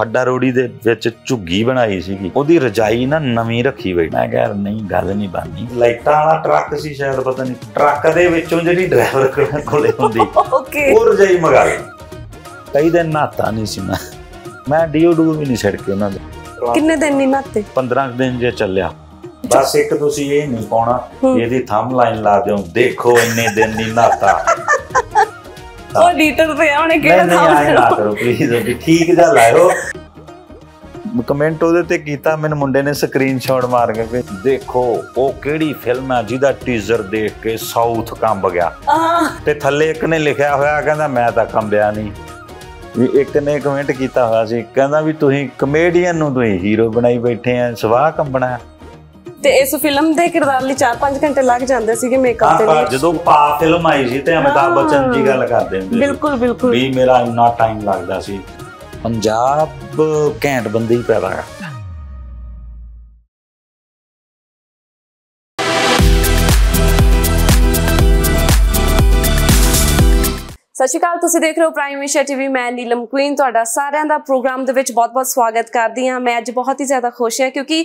ਹੱਡਾ ਰੋੜੀ ਦੇ ਵਿੱਚ ਝੁੱਗੀ ਬਣਾਈ ਸੀਗੀ ਉਹਦੀ ਰਜਾਈ ਨਾ ਨਵੀਂ ਰੱਖੀ ਹੋਈ ਮੈਂ ਕਿਹਾ ਨਹੀਂ ਗੱਲ ਨਹੀਂ ਬਣਨੀ ਲਾਈਟਾਂ ਵਾਲਾ ਟਰੱਕ ਸੀ ਸ਼ਾਇਦ ਪਤਾ ਨਹੀਂ ਟਰੱਕ ਦੇ ਵਿੱਚੋਂ ਜਿਹੜੀ ਡਰਾਈਵਰ ਕੋਲੇ ਹੁੰਦੀ ਉਹ ਰਜਾਈ ਮਗਾ ਲਈ ਕਈ ਦਿਨ ਨਾਤਾ ਨਹੀਂ ਸੀ ਮੈਂ ਮੈਂ ਡੀਓ ਡੂ ਵੀ ਨਹੀਂ ਛੱਡ ਕੇ ਉਹਨਾਂ ਦੇ ਕਿੰਨੇ ਦਿਨ ਨਹੀਂ ਨਾਤੇ 15 ਦਿਨ ਜੇ ਚੱਲਿਆ ਬਸ ਇੱਕ ਤੁਸੀਂ ਇਹ ਨਹੀਂ ਪਾਉਣਾ ਇਹਦੀ ਥੰਬ ਲਾਈਨ ਲਾ ਦਿਓ ਦੇਖੋ ਇੰਨੇ ਦਿਨ ਨਹੀਂ ਨਾਤਾ ਉਹ ਐਡੀਟਰ ਪਿਆ ਉਹਨੇ ਕਿਹੜਾ ਨਹੀਂ ਆਏ ਨਾ ਕਰੋ ਪਲੀਜ਼ ਅਭੀ ਠੀਕ ਜਾ ਲਾਇਓ ਕਮੈਂਟ ਉਹਦੇ ਤੇ ਕੀਤਾ ਮੈਨੂੰ ਮੁੰਡੇ ਨੇ ਸਕਰੀਨਸ਼ਾਟ ਮਾਰ ਕੇ ਵੀ ਦੇਖੋ ਉਹ ਕਿਹੜੀ ਫਿਲਮ ਆ ਜਿਹਦਾ ਟੀਜ਼ਰ ਦੇਖ ਕੇ ਸਾਊਥ ਕੰਬ ਗਿਆ ਤੇ ਥੱਲੇ ਇੱਕ ਨੇ ਲਿਖਿਆ ਹੋਇਆ ਕਹਿੰਦਾ ਮੈਂ ਤਾਂ ਕੰਬਿਆ ਨਹੀਂ ਵੀ ਇੱਕ ਨੇ ਕਮੈਂਟ ਕੀਤਾ ਹੋਇਆ ਸੀ ਕਹਿੰਦਾ ਵੀ ਤੁਸੀਂ ਕਮੇਡੀਅਨ ਨੂੰ ਤੁਸੀਂ ਹੀਰੋ ਬਣਾਈ ਬੈਠੇ ਆ ਸਵਾਹ ਕੰਬਣਾ ਤੇ ਇਸ ਫਿਲਮ ਦੇ ਕਿਰਦਾਰ ਲਈ 4-5 ਘੰਟੇ ਲੱਗ ਜਾਂਦੇ ਸੀਗੇ ਮੇਕਅਪ ਤੇ ਹਾਂ ਜਦੋਂ ਪਾ ਫਿਲਮ ਆਈ ਸੀ ਤੇ ਅਮਿਤਾਭ ਬਚਨ ਜੀ ਗੱਲ ਕਰਦੇ ਹੁੰਦੇ ਬਿਲਕੁਲ ਬਿਲਕੁਲ ਵੀ ਮੇਰਾ ਇੰਨਾ ਟਾਈਮ ਲੱਗਦਾ ਸੀ ਪੰਜਾਬ ਘੈਂਟ ਬੰਦੇ ਹੀ ਪੈਦਾ ਹੈ ਸਤਿ ਸ਼੍ਰੀ ਅਕਾਲ ਤੁਸੀਂ ਦੇਖ ਰਹੇ ਹੋ ਪ੍ਰਾਈਮ ਏਸ਼ੀਆ ਟੀਵੀ ਮੈਂ ਨੀਲਮ ਕੁਇਨ ਤੁਹਾਡਾ ਸਾਰਿਆਂ ਦਾ ਪ੍ਰੋਗਰਾਮ ਦੇ ਵਿੱਚ ਬਹੁਤ-ਬਹੁਤ ਸਵਾਗਤ ਕਰਦੀ ਹਾਂ ਮੈਂ ਅੱਜ ਬਹੁਤ ਹੀ ਜ਼ਿਆਦਾ ਖੁਸ਼ ਹਾਂ ਕਿਉਂਕਿ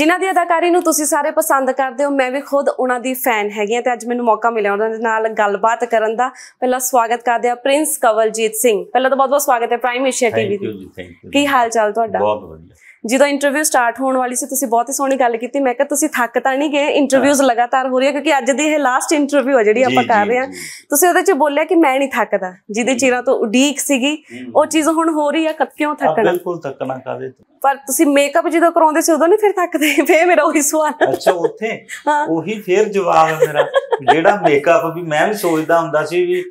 ਜਿਨ੍ਹਾਂ ਦੀ ਅਦਾਕਾਰੀ ਨੂੰ ਤੁਸੀਂ ਸਾਰੇ ਪਸੰਦ ਕਰਦੇ ਹੋ ਮੈਂ ਵੀ ਖੁਦ ਉਹਨਾਂ ਦੀ ਫੈਨ ਹੈਗੀ ਹਾਂ ਤੇ ਅੱਜ ਮੈਨੂੰ ਮੌਕਾ ਮਿਲਿਆ ਉਹਨਾਂ ਦੇ ਨਾਲ ਗੱਲਬਾਤ ਕਰਨ ਦਾ ਪਹਿਲਾਂ ਸਵਾਗਤ ਕਰਦੇ ਹਾਂ ਪ੍ਰਿੰਸ ਕਵਲਜੀਤ ਸਿੰਘ ਪਹਿਲਾਂ ਤਾਂ ਬਹੁਤ-ਬਹੁਤ ਸਵਾਗਤ ਹੈ ਪ੍ਰਾਈਮ ਏਸ਼ੀਆ ਟੀਵੀ ਦੀ ਕੀ ਹਾਲ ਚਾਲ ਤੁਹਾਡਾ ਬਹੁਤ ਵਧੀਆ ਜਦੋਂ ਇੰਟਰਵਿਊ ਸਟਾਰਟ ਹੋਣ ਵਾਲੀ ਸੀ ਤੁਸੀਂ ਬਹੁਤ ਹੀ ਸੋਹਣੀ ਗੱਲ ਕੀਤੀ ਮੈਂ ਕਿਹਾ ਤੁਸੀਂ ਥੱਕ ਤਾਂ ਨਹੀਂ ਗਏ ਇੰਟਰਵਿਊਜ਼ ਲਗਾਤਾਰ ਹੋ ਰਹੀਆਂ ਕਿਉਂਕਿ ਅੱਜ ਦੀ ਇਹ ਲਾਸਟ ਇੰਟਰਵਿਊ ਹੈ ਜਿਹੜੀ ਆਪਾਂ ਕਰ ਰਹੇ ਹਾਂ ਤੁਸੀਂ ਉਹਦੇ 'ਚ ਬੋਲਿਆ ਕਿ ਮੈਂ ਨਹੀਂ ਥੱਕਦਾ ਜਿਹਦੇ ਚਿਹਰਾ ਤੋਂ ਉਡੀਕ ਸੀਗੀ ਉਹ ਚੀਜ਼ ਹੁਣ ਹੋ ਰਹੀ ਆ ਕਦ ਕਿਉਂ ਥੱਕਣਾ ਬਿਲਕੁਲ ਥੱਕਣਾ ਕਾਦੇ ਪਰ ਤੁਸੀਂ ਮੇਕਅਪ ਜਦੋਂ ਕਰਾਉਂਦੇ ਸੀ ਉਦੋਂ ਨਹੀਂ ਫਿਰ ਥੱਕਦੇ ਫੇਰ ਮੇਰਾ ਉਹੀ ਸਵਾਲ ਅੱਛਾ ਉੱਥੇ ਉਹੀ ਫੇਰ ਜਵਾਬ ਹੈ ਮੇਰਾ ਜਿਹੜਾ ਮੇਕਅਪ ਵੀ ਮੈਂ ਵੀ ਸੋਚਦਾ ਹੁੰਦਾ ਸੀ ਵੀ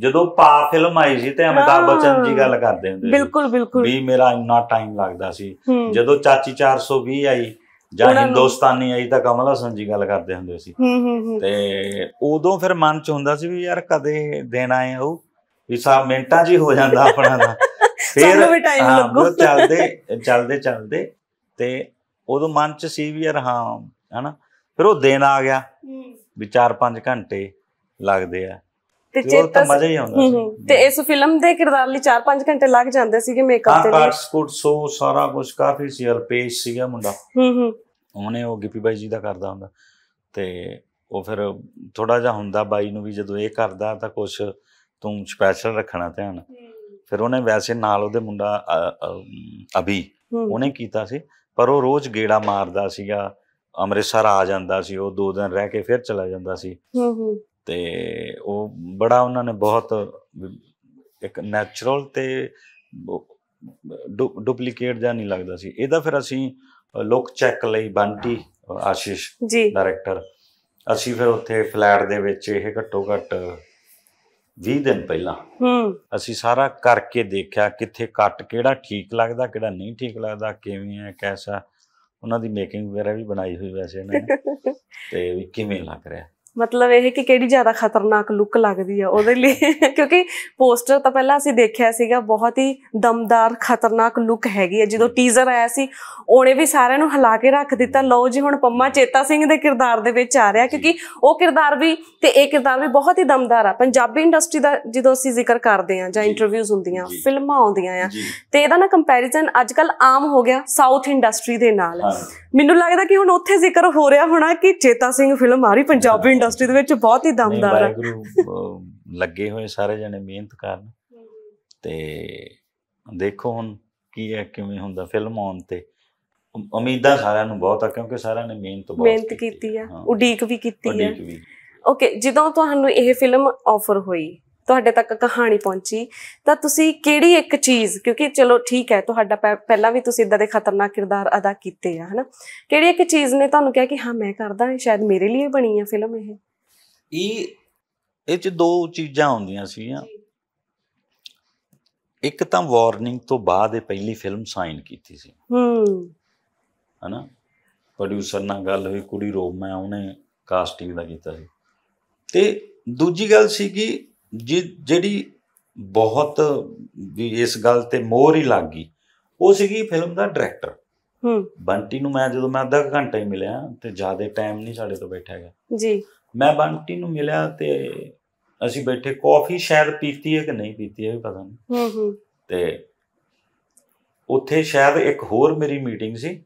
ਜਦੋਂ ਪਾ ਫਿਲਮ ਆਈ ਸੀ ਤੇ ਅਮਿਤਾਭ ਬਚਨ ਜੀ ਗੱਲ ਕਰਦੇ ਹੁੰਦੇ ਬਿਲਕੁਲ ਬਿਲਕੁਲ ਵੀ ਮੇਰਾ ਇੰਨਾ ਟਾਈਮ ਲੱਗਦਾ ਸੀ ਜਦੋਂ ਚਾਚੀ 420 ਆਈ ਜਾਂ ਹਿੰਦੁਸਤਾਨੀ ਆਈ ਤਾਂ ਕਮਲ ਹਸਨ ਜੀ ਗੱਲ ਕਰਦੇ ਹੁੰਦੇ ਸੀ ਤੇ ਉਦੋਂ ਫਿਰ ਮਨ ਚ ਹੁੰਦਾ ਸੀ ਵੀ ਯਾਰ ਕਦੇ ਦੇਣਾ ਆਏ ਉਹ ਵੀ ਸਾ ਮਿੰਟਾਂ ਜੀ ਹੋ ਜਾਂਦਾ ਆਪਣਾ ਦਾ ਫਿਰ ਵੀ ਟਾਈਮ ਲੱਗੂ ਚੱਲਦੇ ਚੱਲਦੇ ਚੱਲਦੇ ਤੇ ਉਦੋਂ ਮਨ ਚ ਸੀ ਵੀ ਯਾਰ ਹਾਂ ਹਨਾ ਫਿਰ ਉਹ ਦਿਨ ਆ ਗਿਆ ਵੀ 4-5 ਘੰਟੇ ਲੱਗਦੇ ਆ ਤੇ ਚੇਤਾ ਮਜ਼ਾ ਹੀ ਆਉਂਦਾ ਸੀ ਤੇ ਇਸ ਫਿਲਮ ਦੇ ਕਿਰਦਾਰ ਲਈ 4-5 ਘੰਟੇ ਲੱਗ ਜਾਂਦੇ ਸੀਗੇ ਮੇਕਅਪ ਤੇ ਹਾਂ ਸਕੂਟ ਸੋ ਸਾਰਾ ਕੁਝ ਕਾਫੀ ਸੀ ਪੇਜ ਸੀਗਾ ਮੁੰਡਾ ਹੂੰ ਹੂੰ ਉਹਨੇ ਉਹ ਗਿੱਪੀ ਬਾਈ ਜੀ ਦਾ ਕਰਦਾ ਹੁੰਦਾ ਤੇ ਉਹ ਫਿਰ ਥੋੜਾ ਜਿਹਾ ਹੁੰਦਾ ਬਾਈ ਨੂੰ ਵੀ ਜਦੋਂ ਇਹ ਕਰਦਾ ਤਾਂ ਕੁਝ ਤੂੰ ਸਪੈਸ਼ਲ ਰੱਖਣਾ ਧਿਆਨ ਫਿਰ ਉਹਨੇ ਵੈਸੇ ਨਾਲ ਉਹਦੇ ਮੁੰਡਾ ਅਭੀ ਉਹਨੇ ਕੀਤਾ ਸੀ ਪਰ ਉਹ ਰੋਜ਼ ਗੇੜਾ ਮਾਰਦਾ ਸੀਗਾ ਅੰਮ੍ਰਿਤਸਰ ਆ ਜਾਂਦਾ ਸੀ ਉਹ ਦੋ ਦਿਨ ਰਹਿ ਕੇ ਫਿਰ ਚਲਾ ਜਾਂਦਾ ਸੀ ਹੂੰ ਹੂੰ ਤੇ ਉਹ ਬੜਾ ਉਹਨਾਂ ਨੇ ਬਹੁਤ ਇੱਕ ਨੈਚੁਰਲ ਤੇ ਡੁਪਲੀਕੇਟ ਜਾਂ ਨਹੀਂ ਲੱਗਦਾ ਸੀ ਇਹਦਾ ਫਿਰ ਅਸੀਂ ਲੋਕ ਚੈੱਕ ਲਈ ਬੰਟੀ ਆਸ਼ੀਸ਼ ਡਾਇਰੈਕਟਰ ਅਸੀਂ ਫਿਰ ਉੱਥੇ ਫਲੈਟ ਦੇ ਵਿੱਚ ਇਹ ਘੱਟੋ ਘੱਟ 20 ਦਿਨ ਪਹਿਲਾਂ ਹੂੰ ਅਸੀਂ ਸਾਰਾ ਕਰਕੇ ਦੇਖਿਆ ਕਿੱਥੇ ਕੱਟ ਕਿਹੜਾ ਠੀਕ ਲੱਗਦਾ ਕਿਹੜਾ ਨਹੀਂ ਠੀਕ ਲੱਗਦਾ ਕਿਵੇਂ ਹੈ ਕੈਸਾ ਉਹਨਾਂ ਦੀ ਮੇਕਿੰਗ ਵਗੈਰਾ ਵੀ ਬਣਾਈ ਹੋਈ ਵੈਸੇ ਨਾ ਨੇ ਤੇ ਵੀ ਕਿਵੇਂ ਲੱਗ ਰਿਹਾ ਮਤਲਬ ਇਹ ਕਿ ਕਿਹੜੀ ਜ਼ਿਆਦਾ ਖਤਰਨਾਕ ਲੁੱਕ ਲੱਗਦੀ ਆ ਉਹਦੇ ਲਈ ਕਿਉਂਕਿ ਪੋਸਟਰ ਤਾਂ ਪਹਿਲਾਂ ਅਸੀਂ ਦੇਖਿਆ ਸੀਗਾ ਬਹੁਤ ਹੀ ਦਮਦਾਰ ਖਤਰਨਾਕ ਲੁੱਕ ਹੈਗੀ ਆ ਜਦੋਂ ਟੀਜ਼ਰ ਆਇਆ ਸੀ ਉਹਨੇ ਵੀ ਸਾਰਿਆਂ ਨੂੰ ਹਿਲਾ ਕੇ ਰੱਖ ਦਿੱਤਾ ਲਓ ਜੀ ਹੁਣ ਪੰਮਾ ਚੇਤਾ ਸਿੰਘ ਦੇ ਕਿਰਦਾਰ ਦੇ ਵਿੱਚ ਆ ਰਿਹਾ ਕਿਉਂਕਿ ਉਹ ਕਿਰਦਾਰ ਵੀ ਤੇ ਇਹ ਕਿਰਦਾਰ ਵੀ ਬਹੁਤ ਹੀ ਦਮਦਾਰ ਆ ਪੰਜਾਬੀ ਇੰਡਸਟਰੀ ਦਾ ਜਦੋਂ ਅਸੀਂ ਜ਼ਿਕਰ ਕਰਦੇ ਆ ਜਾਂ ਇੰਟਰਵਿਊਜ਼ ਹੁੰਦੀਆਂ ਫਿਲਮਾਂ ਆਉਂਦੀਆਂ ਆ ਤੇ ਇਹਦਾ ਨਾ ਕੰਪੈਰੀਜ਼ਨ ਅੱਜਕੱਲ ਆਮ ਹੋ ਗਿਆ ਸਾਊਥ ਇੰਡਸਟਰੀ ਦੇ ਨਾਲ ਮੈਨੂੰ ਲੱਗਦਾ ਕਿ ਹੁਣ ਉੱਥੇ ਜ਼ਿਕਰ ਹੋ ਰਿਹਾ ਹੋਣਾ ਕਿ ਚੇਤਾ ਸਿੰਘ ਫਿਲਮ ਆ ਰਹੀ ਪੰਜਾਬੀ ਇੰਡਸਟਰੀ ਦੇ ਵਿੱਚ ਬਹੁਤ ਹੀ ਦਮਦਾਰ ਹੈ ਲੱਗੇ ਹੋਏ ਸਾਰੇ ਜਣੇ ਮਿਹਨਤ ਕਰਨ ਤੇ ਦੇਖੋ ਹੁਣ ਕੀ ਹੈ ਕਿਵੇਂ ਹੁੰਦਾ ਫਿਲਮ ਆਉਣ ਤੇ ਉਮੀਦਾਂ ਸਾਰਿਆਂ ਨੂੰ ਬਹੁਤ ਆ ਕਿਉਂਕਿ ਸਾਰਿਆਂ ਨੇ ਮਿਹਨਤ ਬਹੁਤ ਮਿਹਨਤ ਕੀਤੀ ਆ ਉਡੀਕ ਵੀ ਕੀਤੀ ਆ ਓਕੇ ਜਦੋਂ ਤੁਹਾਨੂੰ ਇਹ ਫਿਲਮ ਆਫਰ ਹੋਈ ਤੁਹਾਡੇ ਤੱਕ ਕਹਾਣੀ ਪਹੁੰਚੀ ਤਾਂ ਤੁਸੀਂ ਕਿਹੜੀ ਇੱਕ ਚੀਜ਼ ਕਿਉਂਕਿ ਚਲੋ ਠੀਕ ਹੈ ਤੁਹਾਡਾ ਪਹਿਲਾਂ ਵੀ ਤੁਸੀਂ ਇਦਾਂ ਦੇ ਖਤਰਨਾਕ ਕਿਰਦਾਰ ਅਦਾ ਕੀਤੇ ਆ ਹਨਾ ਕਿਹੜੀ ਇੱਕ ਚੀਜ਼ ਨੇ ਤੁਹਾਨੂੰ ਕਿਹਾ ਕਿ ਹਾਂ ਮੈਂ ਕਰਦਾ ਸ਼ਾਇਦ ਮੇਰੇ ਲਈ ਬਣੀ ਆ ਫਿਲਮ ਇਹ ਇਹ ਇਹ ਚ ਦੋ ਚੀਜ਼ਾਂ ਹੁੰਦੀਆਂ ਸੀਗੀਆਂ ਇੱਕ ਤਾਂ ਵਾਰਨਿੰਗ ਤੋਂ ਬਾਅਦ ਇਹ ਪਹਿਲੀ ਫਿਲਮ ਸਾਈਨ ਕੀਤੀ ਸੀ ਹੂੰ ਹਨਾ ਪ੍ਰੋਡਿਊਸਰ ਨਾਲ ਗੱਲ ਹੋਈ ਕੁੜੀ ਰੋਮਾ ਉਹਨੇ ਕਾਸਟਿੰਗ ਦਾ ਕੀਤਾ ਸੀ ਤੇ ਦੂਜੀ ਗੱਲ ਸੀ ਕਿ ਜਿਹੜੀ ਬਹੁਤ ਵੀ ਇਸ ਗੱਲ ਤੇ ਮੋਹਰ ਹੀ ਲੱਗ ਗਈ ਉਹ ਸੀਗੀ ਫਿਲਮ ਦਾ ਡਾਇਰੈਕਟਰ ਹੂੰ ਬੰਟੀ ਨੂੰ ਮੈਂ ਜਦੋਂ ਮੈਂ ਅੱਧਾ ਘੰਟਾ ਹੀ ਮਿਲਿਆ ਤੇ ਜ਼ਿਆਦਾ ਟਾਈਮ ਨਹੀਂ ਸਾਡੇ ਤੋਂ ਬੈਠਾ ਹੈਗਾ ਜੀ ਮੈਂ ਬੰਟੀ ਨੂੰ ਮਿਲਿਆ ਤੇ ਅਸੀਂ ਬੈਠੇ ਕਾਫੀ ਸ਼ਾਇਦ ਪੀਤੀ ਹੈ ਕਿ ਨਹੀਂ ਪੀਤੀ ਹੈ ਪਤਾ ਨਹੀਂ ਹੂੰ ਹੂੰ ਤੇ ਉੱਥੇ ਸ਼ਾਇਦ ਇੱਕ ਹੋਰ ਮੇਰੀ ਮੀਟਿੰਗ ਸੀ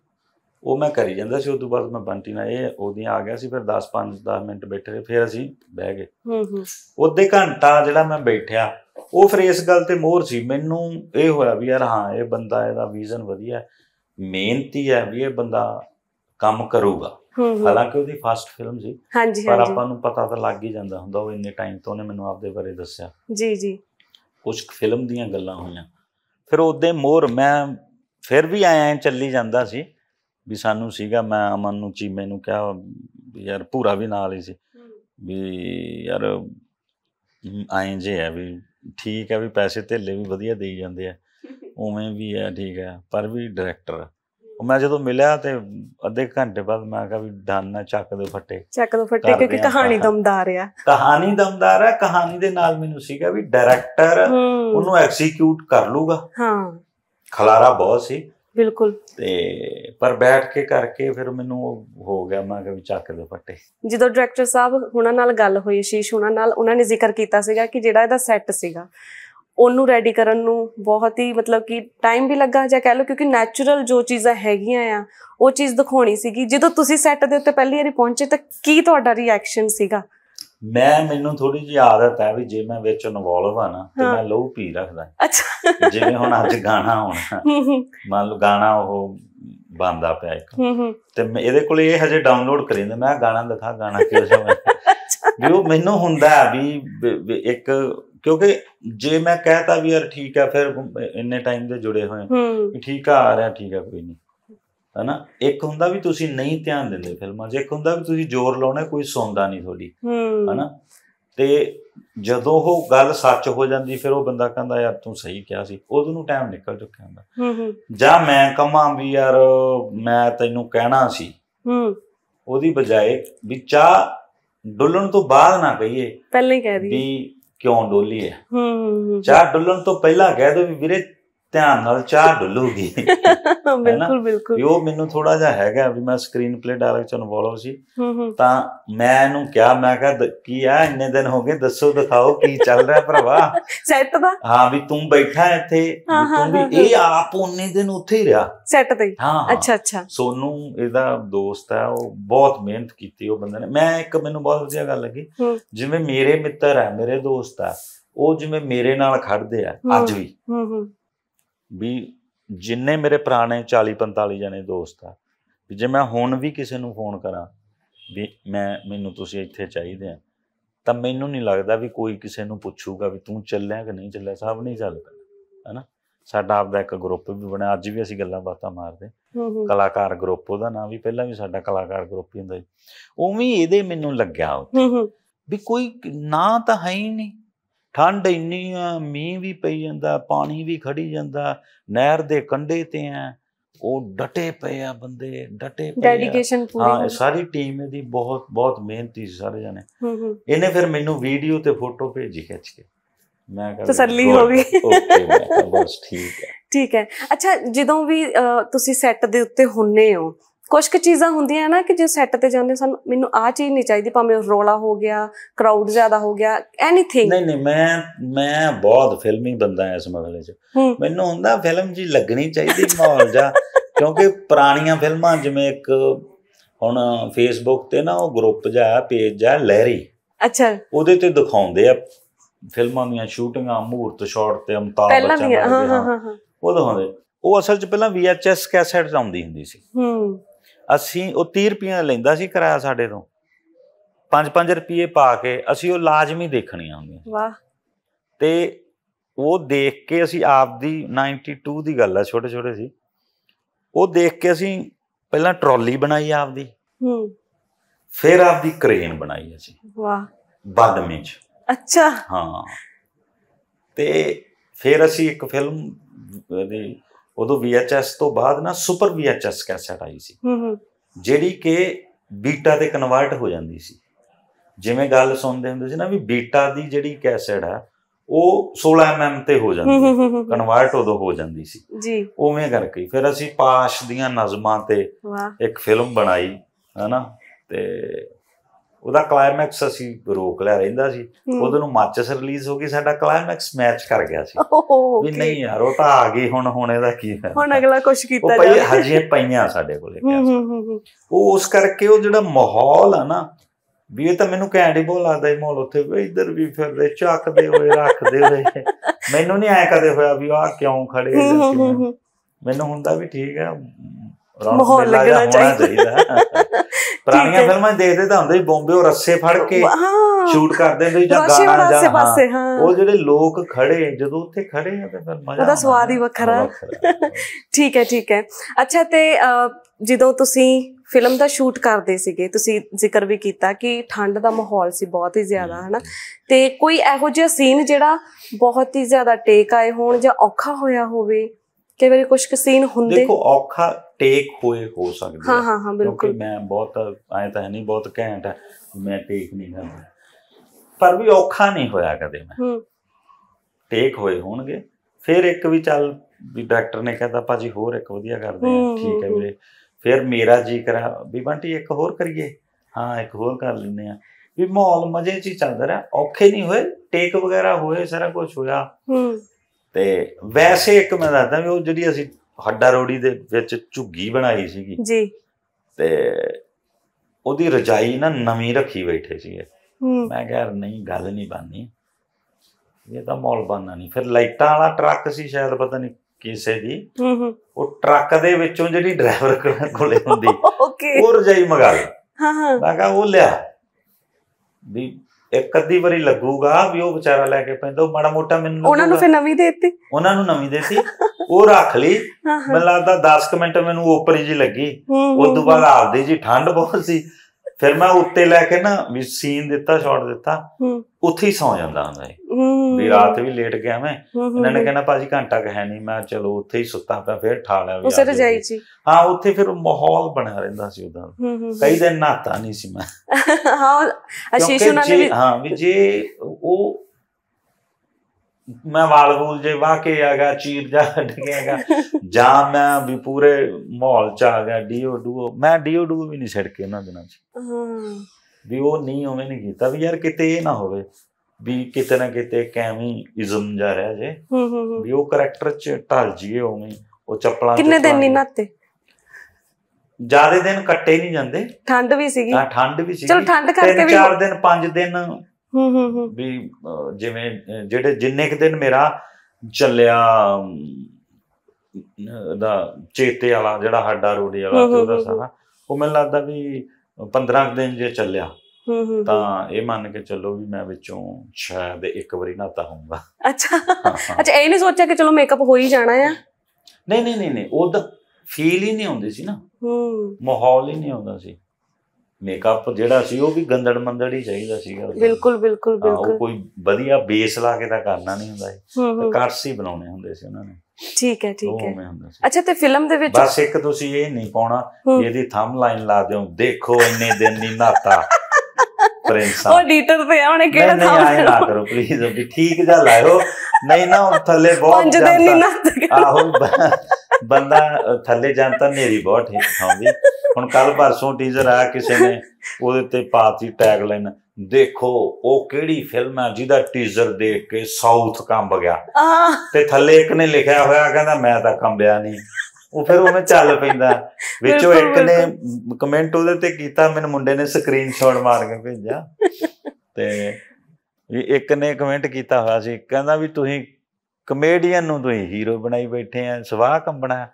ਉਹ ਮੈਂ ਕਰੀ ਜਾਂਦਾ ਸੀ ਉਦੋਂ ਬਾਅਦ ਮੈਂ ਬੰਟੀ ਨਾਲ ਇਹ ਉਹਦੀਆਂ ਆ ਗਿਆ ਸੀ ਫਿਰ 10 5 10 ਮਿੰਟ ਬੈਠੇ ਰਹੇ ਫਿਰ ਅਸੀਂ ਬਹਿ ਗਏ ਹੂੰ ਹੂੰ ਉਹਦੇ ਘੰਟਾ ਜਿਹੜਾ ਮੈਂ ਬੈਠਿਆ ਉਹ ਫਿਰ ਇਸ ਗੱਲ ਤੇ ਮੋਹਰ ਸੀ ਮੈਨੂੰ ਇਹ ਹੋਇਆ ਵੀ ਯਾਰ ਹਾਂ ਇਹ ਬੰਦਾ ਇਹਦਾ ਵਿਜ਼ਨ ਵਧੀਆ ਮਿਹਨਤੀ ਹੈ ਵੀ ਇਹ ਬੰਦਾ ਕੰਮ ਕਰੂਗਾ ਹਾਲਾਂਕਿ ਉਹਦੀ ਫਸਟ ਫਿਲਮ ਸੀ ਹਾਂਜੀ ਪਰ ਆਪਾਂ ਨੂੰ ਪਤਾ ਤਾਂ ਲੱਗ ਹੀ ਜਾਂਦਾ ਹੁੰਦਾ ਉਹ ਇੰਨੇ ਟਾਈਮ ਤੋਂ ਉਹਨੇ ਮੈਨੂੰ ਆਪਦੇ ਬਾਰੇ ਦੱਸਿਆ ਜੀ ਜੀ ਕੁਝ ਫਿਲਮ ਦੀਆਂ ਗੱਲਾਂ ਹੋਈਆਂ ਫਿਰ ਉਹਦੇ ਮੋਹਰ ਮੈਂ ਫਿਰ ਵੀ ਆਇਆ ਚੱਲੀ ਜਾਂਦਾ ਸੀ ਵੀ ਸਾਨੂੰ ਸੀਗਾ ਮੈਂ ਅਮਨ ਨੂੰ ਚੀਮੇ ਨੂੰ ਕਿਹਾ ਵੀ ਯਾਰ ਪੂਰਾ ਵੀ ਨਾਲ ਹੀ ਸੀ ਵੀ ਯਾਰ ਆਏ ਜੇ ਹੈ ਵੀ ਠੀਕ ਹੈ ਵੀ ਪੈਸੇ ਥੇਲੇ ਵੀ ਵਧੀਆ ਦੇਈ ਜਾਂਦੇ ਆ ਉਵੇਂ ਵੀ ਹੈ ਠੀਕ ਹੈ ਪਰ ਵੀ ਡਾਇਰੈਕਟਰ ਉਹ ਮੈਂ ਜਦੋਂ ਮਿਲਿਆ ਤੇ ਅੱਧੇ ਘੰਟੇ ਬਾਅਦ ਮੈਂ ਕਿਹਾ ਵੀ ਡਾਨਾ ਚੱਕ ਦੇ ਫੱਟੇ ਚੱਕ ਦੇ ਫੱਟੇ ਕਿਉਂਕਿ ਕਹਾਣੀ ਦਮਦਾਰ ਆ ਕਹਾਣੀ ਦਮਦਾਰ ਆ ਕਹਾਣੀ ਦੇ ਨਾਲ ਮੈਨੂੰ ਸੀਗਾ ਵੀ ਡਾਇਰੈਕਟਰ ਉਹਨੂੰ ਐਕਸੀਕਿਊਟ ਕਰ ਲੂਗਾ ਹਾਂ ਖਲਾਰਾ ਬਹੁਤ ਸੀ ਬਿਲਕੁਲ ਤੇ ਪਰ ਬੈਠ ਕੇ ਕਰਕੇ ਫਿਰ ਮੈਨੂੰ ਉਹ ਹੋ ਗਿਆ ਮੈਂ ਕਿ ਚੱਕ ਦੇ ਫੱਟੇ ਜਦੋਂ ਡਾਇਰੈਕਟਰ ਸਾਹਿਬ ਹੁਣਾਂ ਨਾਲ ਗੱਲ ਹੋਈ ਸ਼ੀਸ਼ ਹੁਣਾਂ ਨਾਲ ਉਹਨਾਂ ਨੇ ਜ਼ਿਕਰ ਕੀਤਾ ਸੀਗਾ ਕਿ ਜਿਹੜਾ ਇਹਦਾ ਸੈੱਟ ਸੀਗਾ ਉਹਨੂੰ ਰੈਡੀ ਕਰਨ ਨੂੰ ਬਹੁਤ ਹੀ ਮਤਲਬ ਕਿ ਟਾਈਮ ਵੀ ਲੱਗਾ ਜਾਂ ਕਹਿ ਲਓ ਕਿਉਂਕਿ ਨੈਚੁਰਲ ਜੋ ਚੀਜ਼ਾਂ ਹੈਗੀਆਂ ਆ ਉਹ ਚੀਜ਼ ਦਿਖਾਉਣੀ ਸੀਗੀ ਜਦੋਂ ਤੁਸੀਂ ਸੈੱਟ ਦੇ ਉੱਤੇ ਪਹਿਲੀ ਵਾਰੀ ਪਹੁੰਚੇ ਤਾਂ ਕੀ ਤੁਹਾਡਾ ਰਿਐਕਸ਼ਨ ਸੀਗਾ ਮੈਂ ਮੈਨੂੰ ਥੋੜੀ ਜਿਹੀ ਆਦਤ ਹੈ ਵੀ ਜੇ ਮੈਂ ਵਿੱਚ ਇਨਵੋਲਵ ਆ ਨਾ ਤੇ ਮੈਂ ਲਹੂ ਪੀ ਰੱਖਦਾ ਅੱਛਾ ਜਿਵੇਂ ਹੁਣ ਅੱਜ ਗਾਣਾ ਹੋਣਾ ਮੰਨ ਲਓ ਗਾਣਾ ਉਹ ਬੰਦਾ ਪਿਆ ਇੱਕ ਤੇ ਇਹਦੇ ਕੋਲ ਇਹ ਹਜੇ ਡਾਊਨਲੋਡ ਕਰਿੰਦਾ ਮੈਂ ਗਾਣਾ ਦਿਖਾ ਗਾਣਾ ਕਿਉਂ ਸਮਝ ਵੀ ਉਹ ਮੈਨੂੰ ਹੁੰਦਾ ਵੀ ਇੱਕ ਕਿਉਂਕਿ ਜੇ ਮੈਂ ਕਹਤਾ ਵੀ ਯਾਰ ਠੀਕ ਆ ਫਿਰ ਇੰਨੇ ਟਾਈਮ ਦੇ ਜੁੜੇ ਹੋਏ ਠੀਕ ਆ ਆ ਰਿਹਾ ਠੀਕ ਆ ਕੋਈ ਨਹੀਂ ਹਨਾ ਇੱਕ ਹੁੰਦਾ ਵੀ ਤੁਸੀਂ ਨਹੀਂ ਧਿਆਨ ਦਿੰਦੇ ਫਿਲਮਾਂ 'ਚ ਇੱਕ ਹੁੰਦਾ ਵੀ ਤੁਸੀਂ ਜ਼ੋਰ ਲਾਉਣਾ ਕੋਈ ਸੁਣਦਾ ਨਹੀਂ ਤੁਹਾਡੀ ਹਨਾ ਤੇ ਜਦੋਂ ਉਹ ਗੱਲ ਸੱਚ ਹੋ ਜਾਂਦੀ ਫਿਰ ਉਹ ਬੰਦਾ ਕਹਿੰਦਾ ਯਾਰ ਤੂੰ ਸਹੀ ਕਿਹਾ ਸੀ ਉਦੋਂ ਨੂੰ ਟਾਈਮ ਨਿਕਲ ਚੁੱਕਿਆ ਹੁੰਦਾ ਜਾਂ ਮੈਂ ਕਹਾਂ ਵੀ ਯਾਰ ਮੈਂ ਤੈਨੂੰ ਕਹਿਣਾ ਸੀ ਹੂੰ ਉਹਦੀ ਬਜਾਏ ਵੀ ਚਾਹ ਡੁੱਲਣ ਤੋਂ ਬਾਅਦ ਨਾ ਕਹੀਏ ਪਹਿਲਾਂ ਹੀ ਕਹਿ ਦਈਏ ਵੀ ਕਿਉਂ ਡੋਲੀ ਹੈ ਹੂੰ ਚਾਹ ਡੁੱਲਣ ਤੋਂ ਪਹਿਲਾਂ ਕਹਿ ਦੋ ਵੀ ਵੀਰੇ ਧਿਆਨ ਨਾਲ ਚਾਹ ਡੁੱਲੂਗੀ ਬਿਲਕੁਲ ਬਿਲਕੁਲ ਉਹ ਮੈਨੂੰ ਥੋੜਾ ਜਿਹਾ ਹੈਗਾ ਵੀ ਮੈਂ ਸਕਰੀਨ ਪਲੇ ਨੂੰ ਬੋਲੋ ਸੀ ਤਾਂ ਮੈਂ ਇਹਨੂੰ ਕਿਹਾ ਮੈਂ ਕਿਹਾ ਕੀ ਆ ਇੰਨੇ ਦਿਨ ਹੋ ਗਏ ਦੱਸੋ ਦਿਖਾਓ ਕੀ ਚੱਲ ਰਿਹਾ ਭਰਾਵਾ ਸੈੱਟ ਦਾ ਹਾਂ ਵੀ ਤੂੰ ਬੈਠਾ ਇੱਥੇ ਤੂੰ ਵੀ ਇਹ ਆਪ ਉਹਨੇ ਦਿਨ ਉੱਥੇ ਹੀ ਰਿਹਾ ਸੈੱਟ ਤੇ ਹਾਂ ਅੱਛਾ ਅੱਛਾ ਸੋਨੂੰ ਇਹਦਾ ਦੋਸਤ ਹੈ ਉਹ ਬਹੁਤ ਮਿਹਨਤ ਕੀਤੀ ਉਹ ਬੰਦੇ ਨੇ ਮੈਂ ਇੱਕ ਮੈਨੂੰ ਬਹੁਤ ਵਧੀਆ ਗੱਲ ਲੱਗੀ ਜਿਵੇਂ ਮੇਰੇ ਮਿੱਤਰ ਹੈ ਮੇਰੇ ਦੋਸਤ ਆ ਉਹ ਜਿਵੇਂ ਮੇਰੇ ਨਾਲ ਖੜਦੇ ਆ ਅੱਜ ਵੀ ਹੂੰ ਹੂੰ ਵੀ ਜਿੰਨੇ ਮੇਰੇ ਪੁਰਾਣੇ 40 45 ਜਣੇ ਦੋਸਤ ਆ ਵੀ ਜੇ ਮੈਂ ਹੁਣ ਵੀ ਕਿਸੇ ਨੂੰ ਫੋਨ ਕਰਾਂ ਵੀ ਮੈਂ ਮੈਨੂੰ ਤੁਸੀਂ ਇੱਥੇ ਚਾਹੀਦੇ ਆ ਤਾਂ ਮੈਨੂੰ ਨਹੀਂ ਲੱਗਦਾ ਵੀ ਕੋਈ ਕਿਸੇ ਨੂੰ ਪੁੱਛੂਗਾ ਵੀ ਤੂੰ ਚੱਲਿਆ ਕਿ ਨਹੀਂ ਚੱਲਿਆ ਸਭ ਨਹੀਂ ਚੱਲਦਾ ਹੈਨਾ ਸਾਡਾ ਆਪਦਾ ਇੱਕ ਗਰੁੱਪ ਵੀ ਬਣਿਆ ਅੱਜ ਵੀ ਅਸੀਂ ਗੱਲਾਂ ਬਾਤਾਂ ਮਾਰਦੇ ਕਲਾਕਾਰ ਗਰੁੱਪ ਉਹਦਾ ਨਾਮ ਵੀ ਪਹਿਲਾਂ ਵੀ ਸਾਡਾ ਕਲਾਕਾਰ ਗਰੁੱਪ ਹੀ ਹੁੰਦਾ ਸੀ ਉਵੇਂ ਇਹਦੇ ਮੈਨੂੰ ਲੱਗਿਆ ਉੱਥੇ ਵੀ ਕੋਈ ਨਾ ਤਾਂ ਹੈ ਹੀ ਨਹੀਂ ਠੰਡ ਇੰਨੀ ਆ ਮੀਂਹ ਵੀ ਪਈ ਜਾਂਦਾ ਪਾਣੀ ਵੀ ਖੜੀ ਜਾਂਦਾ ਨਹਿਰ ਦੇ ਕੰਢੇ ਤੇ ਆ ਉਹ ਡਟੇ ਪਏ ਆ ਬੰਦੇ ਡਟੇ ਪਏ ਡੈਡੀਕੇਸ਼ਨ ਪੂਰੀ ਹਾਂ ਸਾਰੀ ਟੀਮ ਇਹਦੀ ਬਹੁਤ ਬਹੁਤ ਮਿਹਨਤੀ ਸਾਰੇ ਜਣੇ ਇਹਨੇ ਫਿਰ ਮੈਨੂੰ ਵੀਡੀਓ ਤੇ ਫੋਟੋ ਭੇਜੀ ਖਿੱਚ ਕੇ ਮੈਂ ਕਹਿੰਦਾ ਤਸੱਲੀ ਹੋ ਗਈ ਓਕੇ ਬਸ ਠੀਕ ਹੈ ਠੀਕ ਹੈ ਅੱਛਾ ਜਦੋਂ ਵੀ ਤੁਸੀਂ ਸੈੱਟ ਦੇ ਉੱਤੇ ਹੁੰਨੇ ਹੋ ਕੁਝ ਕੁ ਚੀਜ਼ਾਂ ਹੁੰਦੀਆਂ ਨਾ ਕਿ ਜੇ ਸੈੱਟ ਤੇ ਜਾਂਦੇ ਸਾਨੂੰ ਮੈਨੂੰ ਆ ਚੀਜ਼ ਨਹੀਂ ਚਾਹੀਦੀ ਭਾਵੇਂ ਰੋਲਾ ਹੋ ਗਿਆ ਕਰਾਊਡ ਜ਼ਿਆਦਾ ਹੋ ਗਿਆ ਐਨੀਥਿੰਗ ਨਹੀਂ ਨਹੀਂ ਮੈਂ ਮੈਂ ਬਹੁਤ ਫਿਲਮੀ ਬੰਦਾ ਐ ਇਸ ਮਸਲੇ 'ਚ ਮੈਨੂੰ ਹੁੰਦਾ ਫਿਲਮ ਜੀ ਲੱਗਣੀ ਚਾਹੀਦੀ ਮਾਹੌਲ ਜਾਂ ਕਿਉਂਕਿ ਪੁਰਾਣੀਆਂ ਫਿਲਮਾਂ ਜਿਵੇਂ ਇੱਕ ਹੁਣ ਫੇਸਬੁੱਕ ਤੇ ਨਾ ਉਹ ਗਰੁੱਪ ਜਾਂ ਪੇਜ ਜਾਂ ਲਹਿਰੀ ਅੱਛਾ ਉਹਦੇ ਤੇ ਦਿਖਾਉਂਦੇ ਆ ਫਿਲਮਾਂ ਦੀਆਂ ਸ਼ੂਟਿੰਗਾਂ ਮੂਰਤ ਸ਼ਾਟ ਤੇ ਅਮਤਾਬ ਬੱਚਨ ਹਾਂ ਹਾਂ ਹਾਂ ਉਹ ਦਿਖਾਉਂਦੇ ਉਹ ਅਸਲ 'ਚ ਪਹਿਲਾਂ VHS ਕੈਸੇਟ ਆਉਂਦੀ ਹੁੰਦੀ ਸੀ ਹੂੰ ਅਸੀਂ ਉਹ 30 ਰੁਪਏ ਲੈਂਦਾ ਸੀ ਕਿਰਾਇਆ ਸਾਡੇ ਤੋਂ 5-5 ਰੁਪਏ ਪਾ ਕੇ ਅਸੀਂ ਉਹ ਲਾਜ਼ਮੀ ਦੇਖਣੀ ਆਉਂਦੀ ਵਾਹ ਤੇ ਉਹ ਦੇਖ ਕੇ ਅਸੀਂ ਆਪ ਦੀ 92 ਦੀ ਗੱਲ ਆ ਛੋਟੇ ਛੋਟੇ ਸੀ ਉਹ ਦੇਖ ਕੇ ਅਸੀਂ ਪਹਿਲਾਂ ਟਰਾਲੀ ਬਣਾਈ ਆਪ ਦੀ ਹੂੰ ਫਿਰ ਆਪ ਦੀ ਕ੍ਰੇਨ ਬਣਾਈ ਅਸੀਂ ਵਾਹ ਬਾਅਦ ਵਿੱਚ ਅੱਛਾ ਹਾਂ ਤੇ ਫਿਰ ਅਸੀਂ ਇੱਕ ਫਿਲਮ ਦੀ ਉਦੋਂ VHS ਤੋਂ ਬਾਅਦ ਨਾ ਸੁਪਰ VHS ਕੈਸੇਟ ਆਈ ਸੀ ਜਿਹੜੀ ਕਿ ਬੀਟਾ ਤੇ ਕਨਵਰਟ ਹੋ ਜਾਂਦੀ ਸੀ ਜਿਵੇਂ ਗੱਲ ਸੁਣਦੇ ਹੁੰਦੇ ਸੀ ਨਾ ਵੀ ਬੀਟਾ ਦੀ ਜਿਹੜੀ ਕੈਸੇਟ ਆ ਉਹ 16 mm ਤੇ ਹੋ ਜਾਂਦੀ ਕਨਵਰਟ ਉਦੋਂ ਹੋ ਜਾਂਦੀ ਸੀ ਜੀ ਉਵੇਂ ਕਰਕੇ ਫਿਰ ਅਸੀਂ ਪਾਸ਼ ਦੀਆਂ ਨਜ਼ਮਾਂ ਤੇ ਇੱਕ ਫਿਲਮ ਬਣਾਈ ਹੈਨਾ ਤੇ ਉਹਦਾ ਕਲਾਈਮੈਕਸ ਅਸੀਂ ਰੋਕ ਲਿਆ ਰਹਿੰਦਾ ਸੀ ਉਹਦੇ ਨੂੰ ਮੱਚਸ ਰਿਲੀਜ਼ ਹੋ ਗਈ ਸਾਡਾ ਕਲਾਈਮੈਕਸ ਮੈਚ ਕਰ ਗਿਆ ਸੀ ਵੀ ਨਹੀਂ ਯਾਰ ਉਹ ਤਾਂ ਆ ਗਈ ਹੁਣ ਹੁਣ ਇਹਦਾ ਕੀ ਹੈ ਹੁਣ ਅਗਲਾ ਕੁਝ ਕੀਤਾ ਜਾਵੇ ਉਹ ਹਜੇ ਪਈਆਂ ਸਾਡੇ ਕੋਲੇ ਉਹ ਉਸ ਕਰਕੇ ਉਹ ਜਿਹੜਾ ਮਾਹੌਲ ਆ ਨਾ ਵੀ ਇਹ ਤਾਂ ਮੈਨੂੰ ਘੈਂਟ ਬੋਲ ਲੱਗਦਾ ਇਹ ਮਾਹੌਲ ਉੱਥੇ ਵੀ ਇੱਧਰ ਵੀ ਫਿਰਦੇ ਚੱਕਦੇ ਹੋਏ ਰੱਖਦੇ ਹੋਏ ਮੈਨੂੰ ਨਹੀਂ ਆਇਆ ਕਦੇ ਹੋਇਆ ਵੀ ਆਹ ਕਿਉਂ ਖੜੇ ਮੈਨੂੰ ਹੁੰਦਾ ਵੀ ਠੀਕ ਹੈ ਮਾਹੌਲ ਲੱਗਣਾ ਚਾਹੀਦਾ ਪੁਰਾਣੀਆਂ ਫਿਲਮਾਂ ਦੇਖਦੇ ਤਾਂ ਹੁੰਦੇ ਸੀ ਬੰਬੇ ਉਹ ਰੱਸੇ ਫੜ ਕੇ ਸ਼ੂਟ ਕਰਦੇ ਹੁੰਦੇ ਜਾਂ ਗਾਣਾ ਜਾਂ ਉਹ ਜਿਹੜੇ ਲੋਕ ਖੜੇ ਜਦੋਂ ਉੱਥੇ ਖੜੇ ਆ ਤੇ ਫਿਰ ਮਜ਼ਾ ਉਹਦਾ ਸਵਾਦ ਹੀ ਵੱਖਰਾ ਠੀਕ ਹੈ ਠੀਕ ਹੈ ਅੱਛਾ ਤੇ ਜਦੋਂ ਤੁਸੀਂ ਫਿਲਮ ਦਾ ਸ਼ੂਟ ਕਰਦੇ ਸੀਗੇ ਤੁਸੀਂ ਜ਼ਿਕਰ ਵੀ ਕੀਤਾ ਕਿ ਠੰਡ ਦਾ ਮਾਹੌਲ ਸੀ ਬਹੁਤ ਹੀ ਜ਼ਿਆਦਾ ਹਨਾ ਤੇ ਕੋਈ ਇਹੋ ਜਿਹਾ ਸੀਨ ਜਿਹੜਾ ਬਹੁਤ ਹੀ ਜ਼ਿਆਦਾ ਟੇਕ ਆਏ ਹੋਣ ਜਾਂ ਔਖਾ ਹੋਇਆ ਹੋਵੇ ਕਈ ਵਾਰੀ ਕੁਝ ਕਸੀਨ ਹੁੰਦੇ ਦੇਖੋ ਔਖਾ ਟੇਕ ਹੋਏ ਹੋ ਸਕਦੇ ਹਾਂ ਹਾਂ ਹਾਂ ਬਿਲਕੁਲ ਮੈਂ ਬਹੁਤ ਐ ਤਾਂ ਨਹੀਂ ਬਹੁਤ ਘੈਂਟ ਹੈ ਮੈਂ ਟੇਕ ਨਹੀਂ ਕਰਦਾ ਪਰ ਵੀ ਔਖਾ ਨਹੀਂ ਹੋਇਆ ਕਦੇ ਮੈਂ ਹੂੰ ਟੇਕ ਹੋਏ ਹੋਣਗੇ ਫਿਰ ਇੱਕ ਵੀ ਚੱਲ ਵੀ ਡਾਕਟਰ ਨੇ ਕਹਿੰਦਾ ਭਾਜੀ ਹੋਰ ਇੱਕ ਵਧੀਆ ਕਰਦੇ ਆ ਠੀਕ ਹੈ ਵੀਰੇ ਫਿਰ ਮੇਰਾ ਜੀ ਕਰਾ ਵੀ ਬੰਟੀ ਇੱਕ ਹੋਰ ਕਰੀਏ ਹਾਂ ਇੱਕ ਹੋਰ ਕਰ ਲੈਨੇ ਆ ਵੀ ਮਾਹੌਲ ਮਜ਼ੇ 'ਚ ਹੀ ਚੱਲਦਾ ਰਿਹਾ ਔਖੇ ਨਹੀਂ ਹੋਏ ਟੇਕ ਵਗੈਰਾ ਹੋਏ ਸਾਰਾ ਕੁਝ ਹੋਇਆ ਹੂੰ ਤੇ ਵੈਸੇ ਇੱਕ ਮੈਂ ਦੱਸਦਾ ਵੀ ਉਹ ਜਿਹੜੀ ਅਸੀਂ ਹੱਡਾ ਰੋੜੀ ਦੇ ਵਿੱਚ ਝੁੱਗੀ ਬਣਾਈ ਸੀਗੀ ਜੀ ਤੇ ਉਹਦੀ ਰਜਾਈ ਨਾ ਨਵੀਂ ਰੱਖੀ ਬੈਠੇ ਸੀਗੇ ਮੈਂ ਕਿਹਾ ਨਹੀਂ ਗੱਲ ਨਹੀਂ ਬਣਨੀ ਇਹ ਤਾਂ ਮੌਲ ਬਣਨਾ ਨਹੀਂ ਫਿਰ ਲਾਈਟਾਂ ਵਾਲਾ ਟਰੱਕ ਸੀ ਸ਼ਾਇਦ ਪਤਾ ਨਹੀਂ ਕਿਸੇ ਦੀ ਉਹ ਟਰੱਕ ਦੇ ਵਿੱਚੋਂ ਜਿਹੜੀ ਡਰਾਈਵਰ ਕੋਲੇ ਹੁੰਦੀ ਉਹ ਰਜਾਈ ਮਗਾ ਲਈ ਹਾਂ ਹਾਂ ਮੈਂ ਕਿਹਾ ਉਹ ਲਿਆ ਵੀ ਇੱਕ ਅੱਧੀ ਵਾਰੀ ਲੱਗੂਗਾ ਵੀ ਉਹ ਵਿਚਾਰਾ ਲੈ ਕੇ ਪੈਂਦਾ ਮਾੜਾ ਮੋਟਾ ਮੈਨੂੰ ਉਹਨਾਂ ਨੂੰ ਫੇ ਨਵੀਂ ਦੇਤੀ ਉਹਨਾਂ ਨੂੰ ਨਵੀਂ ਦੇਤੀ ਉਹ ਰੱਖ ਲਈ ਮੈਨੂੰ ਲੱਗਦਾ 10 ਮਿੰਟ ਮੈਨੂੰ ਹੀ ਜੀ ਲੱਗੀ ਉਸ ਤੋਂ ਬਾਅਦ ਆਪਦੀ ਜੀ ਠੰਡ ਬਹੁਤ ਸੀ ਫਿਰ ਮੈਂ ਉੱਤੇ ਲੈ ਕੇ ਨਾ ਵੀ ਸੀਨ ਦਿੱਤਾ ਸ਼ਾਟ ਦਿੱਤਾ ਉੱਥੇ ਹੀ ਸੌ ਜਾਂਦਾ ਹੁੰਦਾ ਹੈ ਵੀ ਰਾਤ ਵੀ ਲੇਟ ਗਿਆ ਮੈਂ ਇਹਨਾਂ ਨੇ ਕਹਿੰਦਾ ਭਾਜੀ ਘੰਟਾ ਕਹੈ ਨਹੀਂ ਮੈਂ ਚਲੋ ਉੱਥੇ ਹੀ ਸੁੱਤਾ ਪਿਆ ਫਿਰ ਠਾ ਲਿਆ ਉਸੇ ਰਜਾਈ ਸੀ ਹਾਂ ਉੱਥੇ ਫਿਰ ਮਾਹੌਲ ਬਣਿਆ ਰਹਿੰਦਾ ਸੀ ਉਦਾਂ ਕਈ ਦਿਨ ਨਹਾਤਾ ਨਹੀਂ ਸੀ ਮੈਂ ਹਾਂ ਅਸ਼ੀਸ਼ ਉਹਨਾਂ ਨੇ ਵੀ ਹਾਂ ਵੀ ਜੇ ਉਹ ਮੈਂ ਵਾਲ ਵੂਲ ਜੇ ਵਾਕੇ ਆਗਾ ਚੀਰ ਜਾ ਡਿਗੇਗਾ ਜਾਂ ਮੈਂ ਵੀ ਪੂਰੇ ਮਾਹੌਲ ਚ ਆ ਗਿਆ ਡੀਓ ਡੂਓ ਮੈਂ ਡੀਓ ਡੂਓ ਵੀ ਨਹੀਂ ਛੱਡ ਕੇ ਉਹਨਾਂ ਦਿਨਾਂ ਚ ਹਾਂ ਵੀ ਉਹ ਨਹੀਂ ਉਵੇਂ ਨਹੀਂ ਕੀਤਾ ਵੀ ਯਾਰ ਕਿਤੇ ਇਹ ਨਾ ਹੋਵੇ ਵੀ ਕਿਤੇ ਨਾ ਕਿਤੇ ਕੈਮੀ ਇਜ਼ਮ ਜਾ ਰਿਹਾ ਜੇ ਵੀ ਉਹ ਕੈਰੈਕਟਰ ਚ ਢਲ ਜੀਏ ਉਵੇਂ ਉਹ ਚੱਪਲਾਂ ਕਿੰਨੇ ਦਿਨ ਨਹੀਂ ਨਾਤੇ ਜਿਆਦੇ ਦਿਨ ਕੱਟੇ ਨਹੀਂ ਜਾਂਦੇ ਠੰਡ ਵੀ ਸੀਗੀ ਹਾਂ ਠੰਡ ਵੀ ਸੀਗੀ ਚਲ ਠੰਡ ਕਰਕੇ ਵੀ 4 ਦਿਨ 5 ਦਿਨ ਹੂੰ ਹੂੰ ਵੀ ਜਿਵੇਂ ਜਿਹੜੇ ਜਿੰਨੇ ਕ ਦਿਨ ਮੇਰਾ ਚੱਲਿਆ ਦਾ ਚੇਤੇ ਵਾਲਾ ਜਿਹੜਾ ਹੱਡਾ ਰੋੜੀ ਵਾਲਾ ਉਹਦਾ ਸਾਰਾ ਉਹ ਮੈਨੂੰ ਲੱਗਦਾ ਵੀ 15 ਦਿਨ ਜੇ ਚੱਲਿਆ ਤਾਂ ਇਹ ਮੰਨ ਕੇ ਚੱਲੋ ਵੀ ਮੈਂ ਵਿੱਚੋਂ ਸ਼ਾਇਦ ਇੱਕ ਵਾਰੀ ਨਾਤਾ ਹੋਊਗਾ ਅੱਛਾ ਅੱਛਾ ਇਹ ਨਹੀਂ ਸੋਚਿਆ ਕਿ ਚਲੋ ਮੇਕਅਪ ਹੋ ਹੀ ਜਾਣਾ ਆ ਨਹੀਂ ਨਹੀਂ ਨਹੀਂ ਨਹੀਂ ਉਹਦਾ ਫੀਲ ਹੀ ਨਹੀਂ ਹੁੰਦੀ ਸੀ ਨਾ ਹੂੰ ਮਾਹੌਲ ਹੀ ਨਹੀਂ ਹੁੰਦਾ ਸੀ ਮੇਕਅਪ ਜਿਹੜਾ ਸੀ ਉਹ ਵੀ ਗੰਦੜ ਮੰਦੜ ਹੀ ਚਾਹੀਦਾ ਸੀਗਾ ਬਿਲਕੁਲ ਬਿਲਕੁਲ ਬਿਲਕੁਲ ਉਹ ਕੋਈ ਵਧੀਆ ਬੇਸ ਲਾ ਕੇ ਤਾਂ ਕਰਨਾ ਨਹੀਂ ਹੁੰਦਾ ਸੀ ਕਾਰਸ ਹੀ ਬਣਾਉਣੇ ਹੁੰਦੇ ਸੀ ਉਹਨਾਂ ਨੇ ਠੀਕ ਹੈ ਠੀਕ ਹੈ ਅੱਛਾ ਤੇ ਫਿਲਮ ਦੇ ਵਿੱਚ ਬਸ ਇੱਕ ਤੁਸੀਂ ਇਹ ਨਹੀਂ ਪਾਉਣਾ ਇਹਦੀ ਥੰਬ ਲਾਈਨ ਲਾ ਦਿਓ ਦੇਖੋ ਇੰਨੇ ਦਿਨ ਨਹੀਂ ਨਾਤਾ ਪ੍ਰਿੰਸ ਆ ਉਹ ਤੇ ਆ ਉਹਨੇ ਕਿਹੜਾ ਥਾਂ ਨਹੀਂ ਨਾ ਕਰੋ ਪਲੀਜ਼ ਅਭੀ ਠੀਕ ਜਾ ਲਾਇਓ ਨਹੀਂ ਨਾ ਥੱਲੇ ਬਹੁਤ ਪੰਜ ਦਿਨ ਨਹੀਂ ਨਾ ਆਹੋ ਬੰਦਾ ਥੱਲੇ ਜਾਂਦਾ ਨੇਰੀ ਬਹੁਤ ਠੀਕ ਹੁੰਦੀ ਹੁਣ ਕੱਲ ਪਰਸੋਂ ਟੀਜ਼ਰ ਆ ਕਿਸੇ ਨੇ ਉਹਦੇ ਤੇ ਪਾਤੀ ਟੈਗ ਲਾਈਨ ਦੇਖੋ ਉਹ ਕਿਹੜੀ ਫਿਲਮ ਹੈ ਜਿਹਦਾ ਟੀਜ਼ਰ ਦੇਖ ਕੇ ਸਾਊਥ ਕੰਬ ਗਿਆ ਤੇ ਥੱਲੇ ਇੱਕ ਨੇ ਲਿਖਿਆ ਹੋਇਆ ਕਹਿੰਦਾ ਮੈਂ ਤਾਂ ਕੰਬਿਆ ਨਹੀਂ ਉਹ ਫਿਰ ਉਹ ਮੈਂ ਚੱਲ ਪੈਂਦਾ ਵਿੱਚੋਂ ਇੱਕ ਨੇ ਕਮੈਂਟ ਉਹਦੇ ਤੇ ਕੀਤਾ ਮੈਨੂੰ ਮੁੰਡੇ ਨੇ ਸਕਰੀਨਸ਼ਾਟ ਮਾਰ ਕੇ ਭੇਜਿਆ ਤੇ ਇੱਕ ਨੇ ਕਮੈਂਟ ਕੀਤਾ ਹੋਇਆ ਸੀ ਕਹਿੰਦਾ ਵੀ ਤੁਸੀਂ ਕਮੇਡੀਅਨ ਨੂੰ ਤੁਸੀਂ ਹੀਰੋ ਬਣਾਈ ਬੈਠੇ ਆ ਸਵਾਹ ਕੰਬਣਾ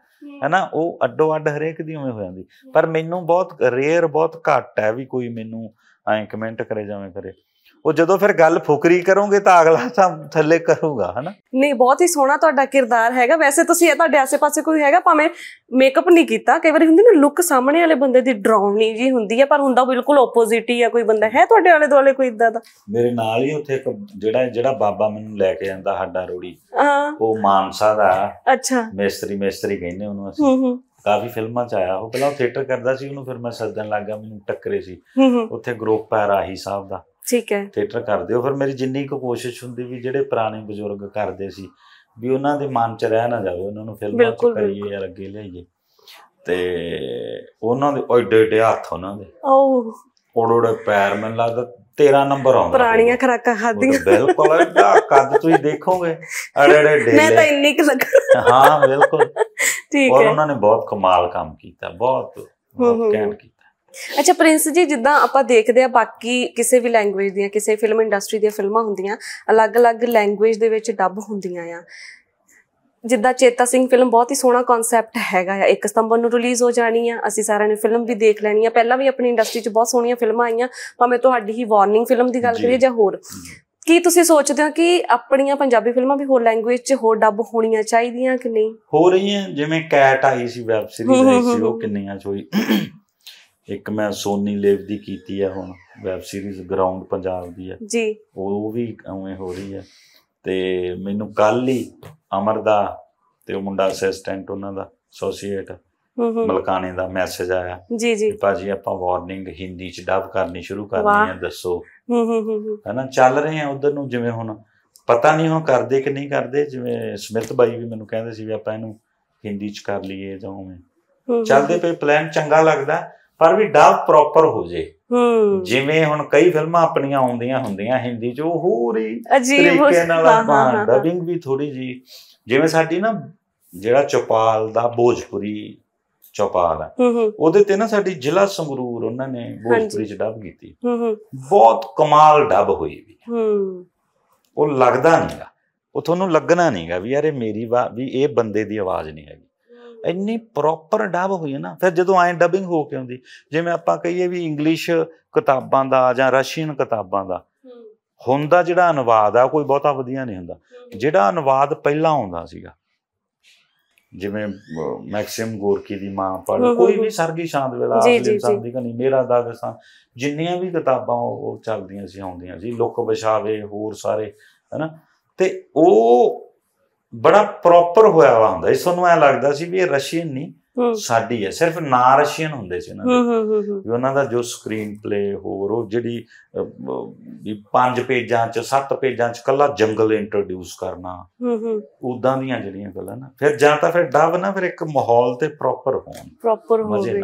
ਹੈਨਾ ਉਹ ਅੱਡੋ ਅੱਡ ਹਰੇਕ ਦੀ ਉਵੇਂ ਹੋ ਜਾਂਦੀ ਪਰ ਮੈਨੂੰ ਬਹੁਤ ਰੇਅਰ ਬਹੁਤ ਘੱਟ ਹੈ ਵੀ ਕੋਈ ਮੈਨੂੰ ਐ ਕਮੈਂਟ ਕਰੇ ਜਾਵੇਂ ਕਰੇ ਉਹ ਜਦੋਂ ਫਿਰ ਗੱਲ ਫੁਕਰੀ ਕਰੋਗੇ ਤਾਂ ਅਗਲਾ ਤਾਂ ਥੱਲੇ ਕਰੂਗਾ ਹਨਾ ਨਹੀਂ ਬਹੁਤ ਹੀ ਸੋਹਣਾ ਤੁਹਾਡਾ ਕਿਰਦਾਰ ਹੈਗਾ ਵੈਸੇ ਤੁਸੀਂ ਇਹ ਤੁਹਾਡੇ ਆਸ ਪਾਸੇ ਕੋਈ ਹੈਗਾ ਭਾਵੇਂ ਮੇਕਅਪ ਨਹੀਂ ਕੀਤਾ ਕਈ ਵਾਰੀ ਹੁੰਦੀ ਨਾ ਲੁੱਕ ਸਾਹਮਣੇ ਵਾਲੇ ਬੰਦੇ ਦੀ ਡਰਾਉਣੀ ਜੀ ਹੁੰਦੀ ਹੈ ਪਰ ਹੁੰਦਾ ਬਿਲਕੁਲ ਆਪੋਜ਼ਿਟ ਹੀ ਆ ਕੋਈ ਬੰਦਾ ਹੈ ਤੁਹਾਡੇ ਵਾਲੇ ਦੁਆਲੇ ਕੋਈ ਇਦਾਂ ਦਾ ਮੇਰੇ ਨਾਲ ਹੀ ਉੱਥੇ ਇੱਕ ਜਿਹੜਾ ਜਿਹੜਾ ਬਾਬਾ ਮੈਨੂੰ ਲੈ ਕੇ ਜਾਂਦਾ ਹੱਡਾ ਰੋੜੀ ਹਾਂ ਉਹ ਮਾਨਸਾ ਦਾ ਅੱਛਾ ਮੇਸਤਰੀ ਮੇਸਤਰੀ ਕਹਿੰਦੇ ਉਹਨੂੰ ਅਸੀਂ ਹੂੰ ਹੂੰ ਕਾਫੀ ਫਿਲਮਾਂ ਚ ਆਇਆ ਉਹ ਪਹਿਲਾਂ ਥੀਏਟਰ ਕਰਦਾ ਸੀ ਉਹਨੂੰ ਫਿਰ ਮੈਂ ਲੱਗ ਲੱਗਾ ਮੈਨੂੰ ਟੱਕਰੇ ਸੀ ਉੱਥੇ ਗਰੁੱਪ ਹੈ ਰਾਹੀ ਸਾਹਿਬ ਦਾ ਠੀਕ ਹੈ ਥੀਏਟਰ ਕਰਦੇ ਹੋ ਫਿਰ ਮੇਰੀ ਜਿੰਨੀ ਕੋ ਕੋਸ਼ਿਸ਼ ਹੁੰਦੀ ਵੀ ਜਿਹੜੇ ਪੁਰਾਣੇ ਬਜ਼ੁਰਗ ਕਰਦੇ ਸੀ ਵੀ ਉਹਨਾਂ ਦੇ ਮਨ ਚ ਰਹਿ ਨਾ ਜਾਵੇ ਉਹਨਾਂ ਨੂੰ ਫਿਲਮਾਂ ਚ ਕਰੀਏ ਯਾਰ ਅੱਗੇ ਲਿਆਈਏ ਤੇ ਉਹਨਾਂ ਦੇ ਐਡੇ ਐਡੇ ਹੱਥ ਉਹਨਾਂ ਦੇ ਓ ਓੜੋੜੇ ਪੈਰ ਮੈਨੂੰ ਲੱਗਦਾ 13 ਨੰਬਰ ਆਉਂਦਾ ਪੁਰਾਣੀਆਂ ਖਰਾਕਾਂ ਖਾਦੀਆਂ ਬਿਲਕੁਲ ਐਡਾ ਕੱਦ ਤੁਸੀਂ ਦੇਖੋਗੇ ਅੜੇ ਢੇਲੇ ਮੈਂ ਤਾਂ ਇੰਨੀ ਕੁ ਲੱਗ ਹਾਂ ਬਿਲਕੁਲ ਠੀਕ ਹੈ ਉਹਨਾਂ ਨੇ ਬਹੁਤ ਕਮਾਲ ਕੰਮ ਕੀਤਾ ਬਹੁਤ ਬਹੁਤ ਕੈਂਟ ਕੀ ਅੱਛਾ ਪ੍ਰਿੰਸ ਜੀ ਜਿੱਦਾਂ ਆਪਾਂ ਦੇਖਦੇ ਆ ਬਾਕੀ ਕਿਸੇ ਵੀ ਲੈਂਗੁਏਜ ਦੀਆਂ ਕਿਸੇ ਫਿਲਮ ਇੰਡਸਟਰੀ ਦੀਆਂ ਫਿਲਮਾਂ ਹੁੰਦੀਆਂ ਅਲੱਗ-ਅਲੱਗ ਲੈਂਗੁਏਜ ਦੇ ਵਿੱਚ ਡੱਬ ਹੁੰਦੀਆਂ ਆ ਜਿੱਦਾਂ ਚੇਤਾ ਸਿੰਘ ਫਿਲਮ ਬਹੁਤ ਹੀ ਸੋਹਣਾ ਕਨਸੈਪਟ ਹੈਗਾ ਆ 1 ਸਤੰਬਰ ਨੂੰ ਰਿਲੀਜ਼ ਹੋ ਜਾਣੀ ਆ ਅਸੀਂ ਸਾਰਿਆਂ ਨੇ ਫਿਲਮ ਵੀ ਦੇਖ ਲੈਣੀ ਆ ਪਹਿਲਾਂ ਵੀ ਆਪਣੀ ਇੰਡਸਟਰੀ 'ਚ ਬਹੁਤ ਸੋਹਣੀਆਂ ਫਿਲਮਾਂ ਆਈਆਂ ਭਾਵੇਂ ਤੁਹਾਡੀ ਹੀ ਵਾਰਨਿੰਗ ਫਿਲਮ ਦੀ ਗੱਲ ਕਰੀਏ ਜਾਂ ਹੋਰ ਕੀ ਤੁਸੀਂ ਸੋਚਦੇ ਹੋ ਕਿ ਆਪਣੀਆਂ ਪੰਜਾਬੀ ਫਿਲਮਾਂ ਵੀ ਹੋਰ ਲੈਂਗੁਏਜ 'ਚ ਹੋਰ ਡੱਬ ਹੋਣੀਆਂ ਚਾਹੀਦੀਆਂ ਕਿ ਨਹੀਂ ਹੋ ਰਹੀਆਂ ਜਿਵੇਂ ਕੈਟ ਆਈ ਸੀ ਵੈਬ ਸੀਰੀਜ਼ ਆਈ ਸੀ ਉਹ ਕਿੰਨੀਆਂ ਚ ਹੋਈ ਇੱਕ ਮੈਂ ਸੋਨੀ ਲੇਵ ਦੀ ਕੀਤੀ ਆ ਹੁਣ ਵੈਬ ਸੀਰੀਜ਼ ਗਰਾਊਂਡ ਪੰਜਾਬ ਦੀ ਆ ਜੀ ਉਹ ਵੀ ਐਵੇਂ ਹੋ ਰਹੀ ਆ ਤੇ ਮੈਨੂੰ ਕੱਲ ਹੀ ਅਮਰ ਦਾ ਤੇ ਉਹ ਮੁੰਡਾ ਅਸਿਸਟੈਂਟ ਉਹਨਾਂ ਦਾ ਐਸੋਸੀਏਟ ਮਲਕਾਨੇ ਦਾ ਮੈਸੇਜ ਆਇਆ ਜੀ ਜੀ ਭਾਜੀ ਆਪਾਂ ਵਾਰਨਿੰਗ ਹਿੰਦੀ ਚ ਡਬ ਕਰਨੀ ਸ਼ੁਰੂ ਕਰਨੀ ਆ ਦੱਸੋ ਹੂੰ ਹੂੰ ਹਾਂ ਹਨਾ ਚੱਲ ਰਹੇ ਆ ਉਧਰ ਨੂੰ ਜਿਵੇਂ ਹੁਣ ਪਤਾ ਨਹੀਂ ਉਹ ਕਰਦੇ ਕਿ ਨਹੀਂ ਕਰਦੇ ਜਿਵੇਂ ਸਮਿਤ ਬਾਈ ਵੀ ਮੈਨੂੰ ਕਹਿੰਦੇ ਸੀ ਵੀ ਆਪਾਂ ਇਹਨੂੰ ਹਿੰਦੀ ਚ ਕਰ ਲਈਏ ਜਾਂ ਉਵੇਂ ਚੱਲਦੇ ਪਏ ਪਲਾਨ ਚੰਗਾ ਲੱਗਦਾ ਪਰ ਵੀ ਡਬ ਪ੍ਰੋਪਰ ਹੋ ਜੇ ਜਿਵੇਂ ਹੁਣ ਕਈ ਫਿਲਮਾਂ ਆਪਣੀਆਂ ਆਉਂਦੀਆਂ ਹੁੰਦੀਆਂ ਹਿੰਦੀ ਚ ਉਹ ਹੋ ਰਹੀ ਅਜੀਬ ਨਾਲ ਡਬਿੰਗ ਵੀ ਥੋੜੀ ਜੀ ਜਿਵੇਂ ਸਾਡੀ ਨਾ ਜਿਹੜਾ ਚੋਪਾਲ ਦਾ ਭੋਜਪੁਰੀ ਚੋਪਾਲ ਹੈ ਉਹਦੇ ਤੇ ਨਾ ਸਾਡੀ ਜ਼ਿਲ੍ਹਾ ਸੰਗਰੂਰ ਉਹਨਾਂ ਨੇ ਭੋਜਪੁਰੀ ਚ ਡਬ ਕੀਤੀ ਬਹੁਤ ਕਮਾਲ ਡਬ ਹੋਈ ਵੀ ਉਹ ਲੱਗਦਾ ਨਹੀਂਗਾ ਉਹ ਤੁਹਾਨੂੰ ਲੱਗਣਾ ਨਹੀਂਗਾ ਵੀ ਯਾਰ ਇਹ ਮੇਰੀ ਵੀ ਇਹ ਬੰਦੇ ਦੀ ਆਵਾਜ਼ ਨਹੀਂ ਹੈ ਇੰਨੀ ਪ੍ਰੋਪਰ ਡਬ ਹੋਈ ਹੈ ਨਾ ਫਿਰ ਜਦੋਂ ਆਏ ਡਬਿੰਗ ਹੋ ਕੇ ਆਉਂਦੀ ਜਿਵੇਂ ਆਪਾਂ ਕਹੀਏ ਵੀ ਇੰਗਲਿਸ਼ ਕਿਤਾਬਾਂ ਦਾ ਜਾਂ ਰਸ਼ੀਅਨ ਕਿਤਾਬਾਂ ਦਾ ਹੁੰਦਾ ਜਿਹੜਾ ਅਨੁਵਾਦ ਆ ਕੋਈ ਬਹੁਤਾ ਵਧੀਆ ਨਹੀਂ ਹੁੰਦਾ ਜਿਹੜਾ ਅਨੁਵਾਦ ਪਹਿਲਾਂ ਆਉਂਦਾ ਸੀਗਾ ਜਿਵੇਂ ਮੈਕਸਿਮ ਗੋਰਕੀ ਦੀ ਮਾਂ ਪੜ ਕੋਈ ਵੀ ਸਰਗੀ ਸ਼ਾਂਤ ਵੇਲਾ ਆਪਣੇ ਸਾਹਿਬ ਦੀ ਕਹਾਣੀ ਮੇਰਾ ਦਾਗਸਾਂ ਜਿੰਨੀਆਂ ਵੀ ਕਿਤਾਬਾਂ ਉਹ ਚੱਲਦੀਆਂ ਸੀ ਆਉਂਦੀਆਂ ਸੀ ਲੁੱਕ ਵਿਛਾਵੇ ਹੋਰ ਸਾਰੇ ਹਨਾ ਤੇ ਉਹ ਬੜਾ ਪ੍ਰੋਪਰ ਹੋਇਆ ਵਾ ਹੁੰਦਾ ਇਸ ਨੂੰ ਐ ਲੱਗਦਾ ਸੀ ਵੀ ਇਹ ਰਸ਼ੀਅਨ ਨਹੀਂ ਸਾਡੀ ਹੈ ਸਿਰਫ ਨਾ ਰਸ਼ੀਅਨ ਹੁੰਦੇ ਸੀ ਉਹਨਾਂ ਦੇ ਉਹਨਾਂ ਦਾ ਜੋ ਸਕਰੀਨ ਪਲੇ ਹੋਰ ਉਹ ਜਿਹੜੀ ਵੀ ਪੰਜ ਪੇਜਾਂ ਚ ਸੱਤ ਪੇਜਾਂ ਚ ਕੱਲਾ ਜੰਗਲ ਇੰਟਰੋਡਿਊਸ ਕਰਨਾ ਉਦਾਂ ਦੀਆਂ ਜਿਹੜੀਆਂ ਗੱਲਾਂ ਨਾ ਫਿਰ ਜਾਂ ਤਾਂ ਫਿਰ ਡਬ ਨਾ ਫਿਰ ਇੱਕ ਮਾਹੌਲ ਤੇ ਪ੍ਰੋਪਰ ਹੋਣ ਪ੍ਰੋਪਰ ਹੋਵੇ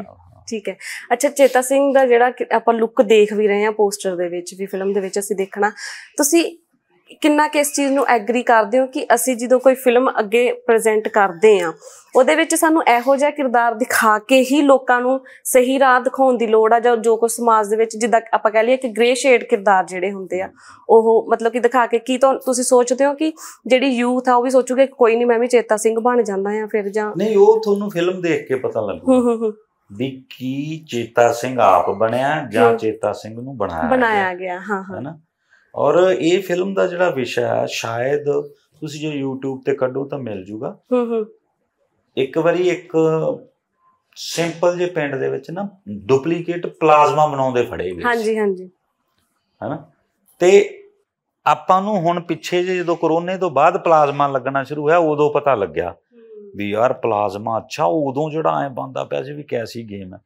ਠੀਕ ਹੈ ਅੱਛਾ ਚੇਤਾ ਸਿੰਘ ਦਾ ਜਿਹੜਾ ਆਪਾਂ ਲੁੱਕ ਦੇਖ ਵੀ ਰਹੇ ਹਾਂ ਪੋਸਟਰ ਦੇ ਵਿੱਚ ਵੀ ਫਿਲਮ ਦੇ ਵਿੱਚ ਅਸੀਂ ਦੇਖਣਾ ਤੁਸੀਂ ਕਿੰਨਾ ਕਿ ਇਸ ਚੀਜ਼ ਨੂੰ ਐਗਰੀ ਕਰਦੇ ਹੋ ਕਿ ਅਸੀਂ ਜਦੋਂ ਕੋਈ ਫਿਲਮ ਅੱਗੇ ਪ੍ਰੈਜ਼ੈਂਟ ਕਰਦੇ ਆ ਉਹਦੇ ਵਿੱਚ ਸਾਨੂੰ ਇਹੋ ਜਿਹਾ ਕਿਰਦਾਰ ਦਿਖਾ ਕੇ ਹੀ ਲੋਕਾਂ ਨੂੰ ਸਹੀ ਰਾਹ ਦਿਖਾਉਣ ਦੀ ਲੋੜ ਆ ਜਾਂ ਜੋ ਕੋ ਸਮਾਜ ਦੇ ਵਿੱਚ ਜਿੱਦਾਂ ਆਪਾਂ ਕਹ ਲਈਏ ਕਿ ਗ੍ਰੇ ਸ਼ੇਡ ਕਿਰਦਾਰ ਜਿਹੜੇ ਹੁੰਦੇ ਆ ਉਹ ਮਤਲਬ ਕਿ ਦਿਖਾ ਕੇ ਕੀ ਤੁਸੀਂ ਸੋਚਦੇ ਹੋ ਕਿ ਜਿਹੜੀ ਯੂਥ ਆ ਉਹ ਵੀ ਸੋਚੂਗੇ ਕੋਈ ਨਹੀਂ ਮੈਂ ਵੀ ਚੇਤਾ ਸਿੰਘ ਬਣ ਜਾਂਦਾ ਆ ਫਿਰ ਜਾਂ ਨਹੀਂ ਉਹ ਤੁਹਾਨੂੰ ਫਿਲਮ ਦੇਖ ਕੇ ਪਤਾ ਲੱਗੂ ਹੂੰ ਵੀ ਕੀ ਚੇਤਾ ਸਿੰਘ ਆਪ ਬਣਿਆ ਜਾਂ ਚੇਤਾ ਸਿੰਘ ਨੂੰ ਬਣਾਇਆ ਬਣਾਇਆ ਗਿਆ ਹਾਂ ਹਾਂ ਹੈਨਾ ਔਰ ਇਹ ਫਿਲਮ ਦਾ ਜਿਹੜਾ ਵਿਸ਼ਾ ਹੈ ਸ਼ਾਇਦ ਤੁਸੀਂ ਜੋ YouTube ਤੇ ਕੱਢੋ ਤਾਂ ਮਿਲ ਜੂਗਾ ਹੂੰ ਹੂੰ ਇੱਕ ਵਾਰੀ ਇੱਕ ਸਿੰਪਲ ਜੇ ਪਿੰਡ ਦੇ ਵਿੱਚ ਨਾ ਡੁਪਲੀਕੇਟ ਪਲਾਜ਼ਮਾ ਬਣਾਉਂਦੇ ਫੜੇ ਵਿੱਚ ਹਾਂਜੀ ਹਾਂਜੀ ਹੈਨਾ ਤੇ ਆਪਾਂ ਨੂੰ ਹੁਣ ਪਿੱਛੇ ਜੇ ਜਦੋਂ ਕਰੋਨੇ ਤੋਂ ਬਾਅਦ ਪਲਾਜ਼ਮਾ ਲੱਗਣਾ ਸ਼ੁਰੂ ਹੋਇਆ ਉਦੋਂ ਪਤਾ ਲੱਗਿਆ ਵੀ ਯਾਰ ਪਲਾਜ਼ਮਾ ਅੱਛਾ ਉਦੋਂ ਜਿਹੜਾ ਐ ਬੰਦਾ ਪਿਆ ਸੀ ਵੀ ਕੈਸੀ ਗੇਮ ਹੈ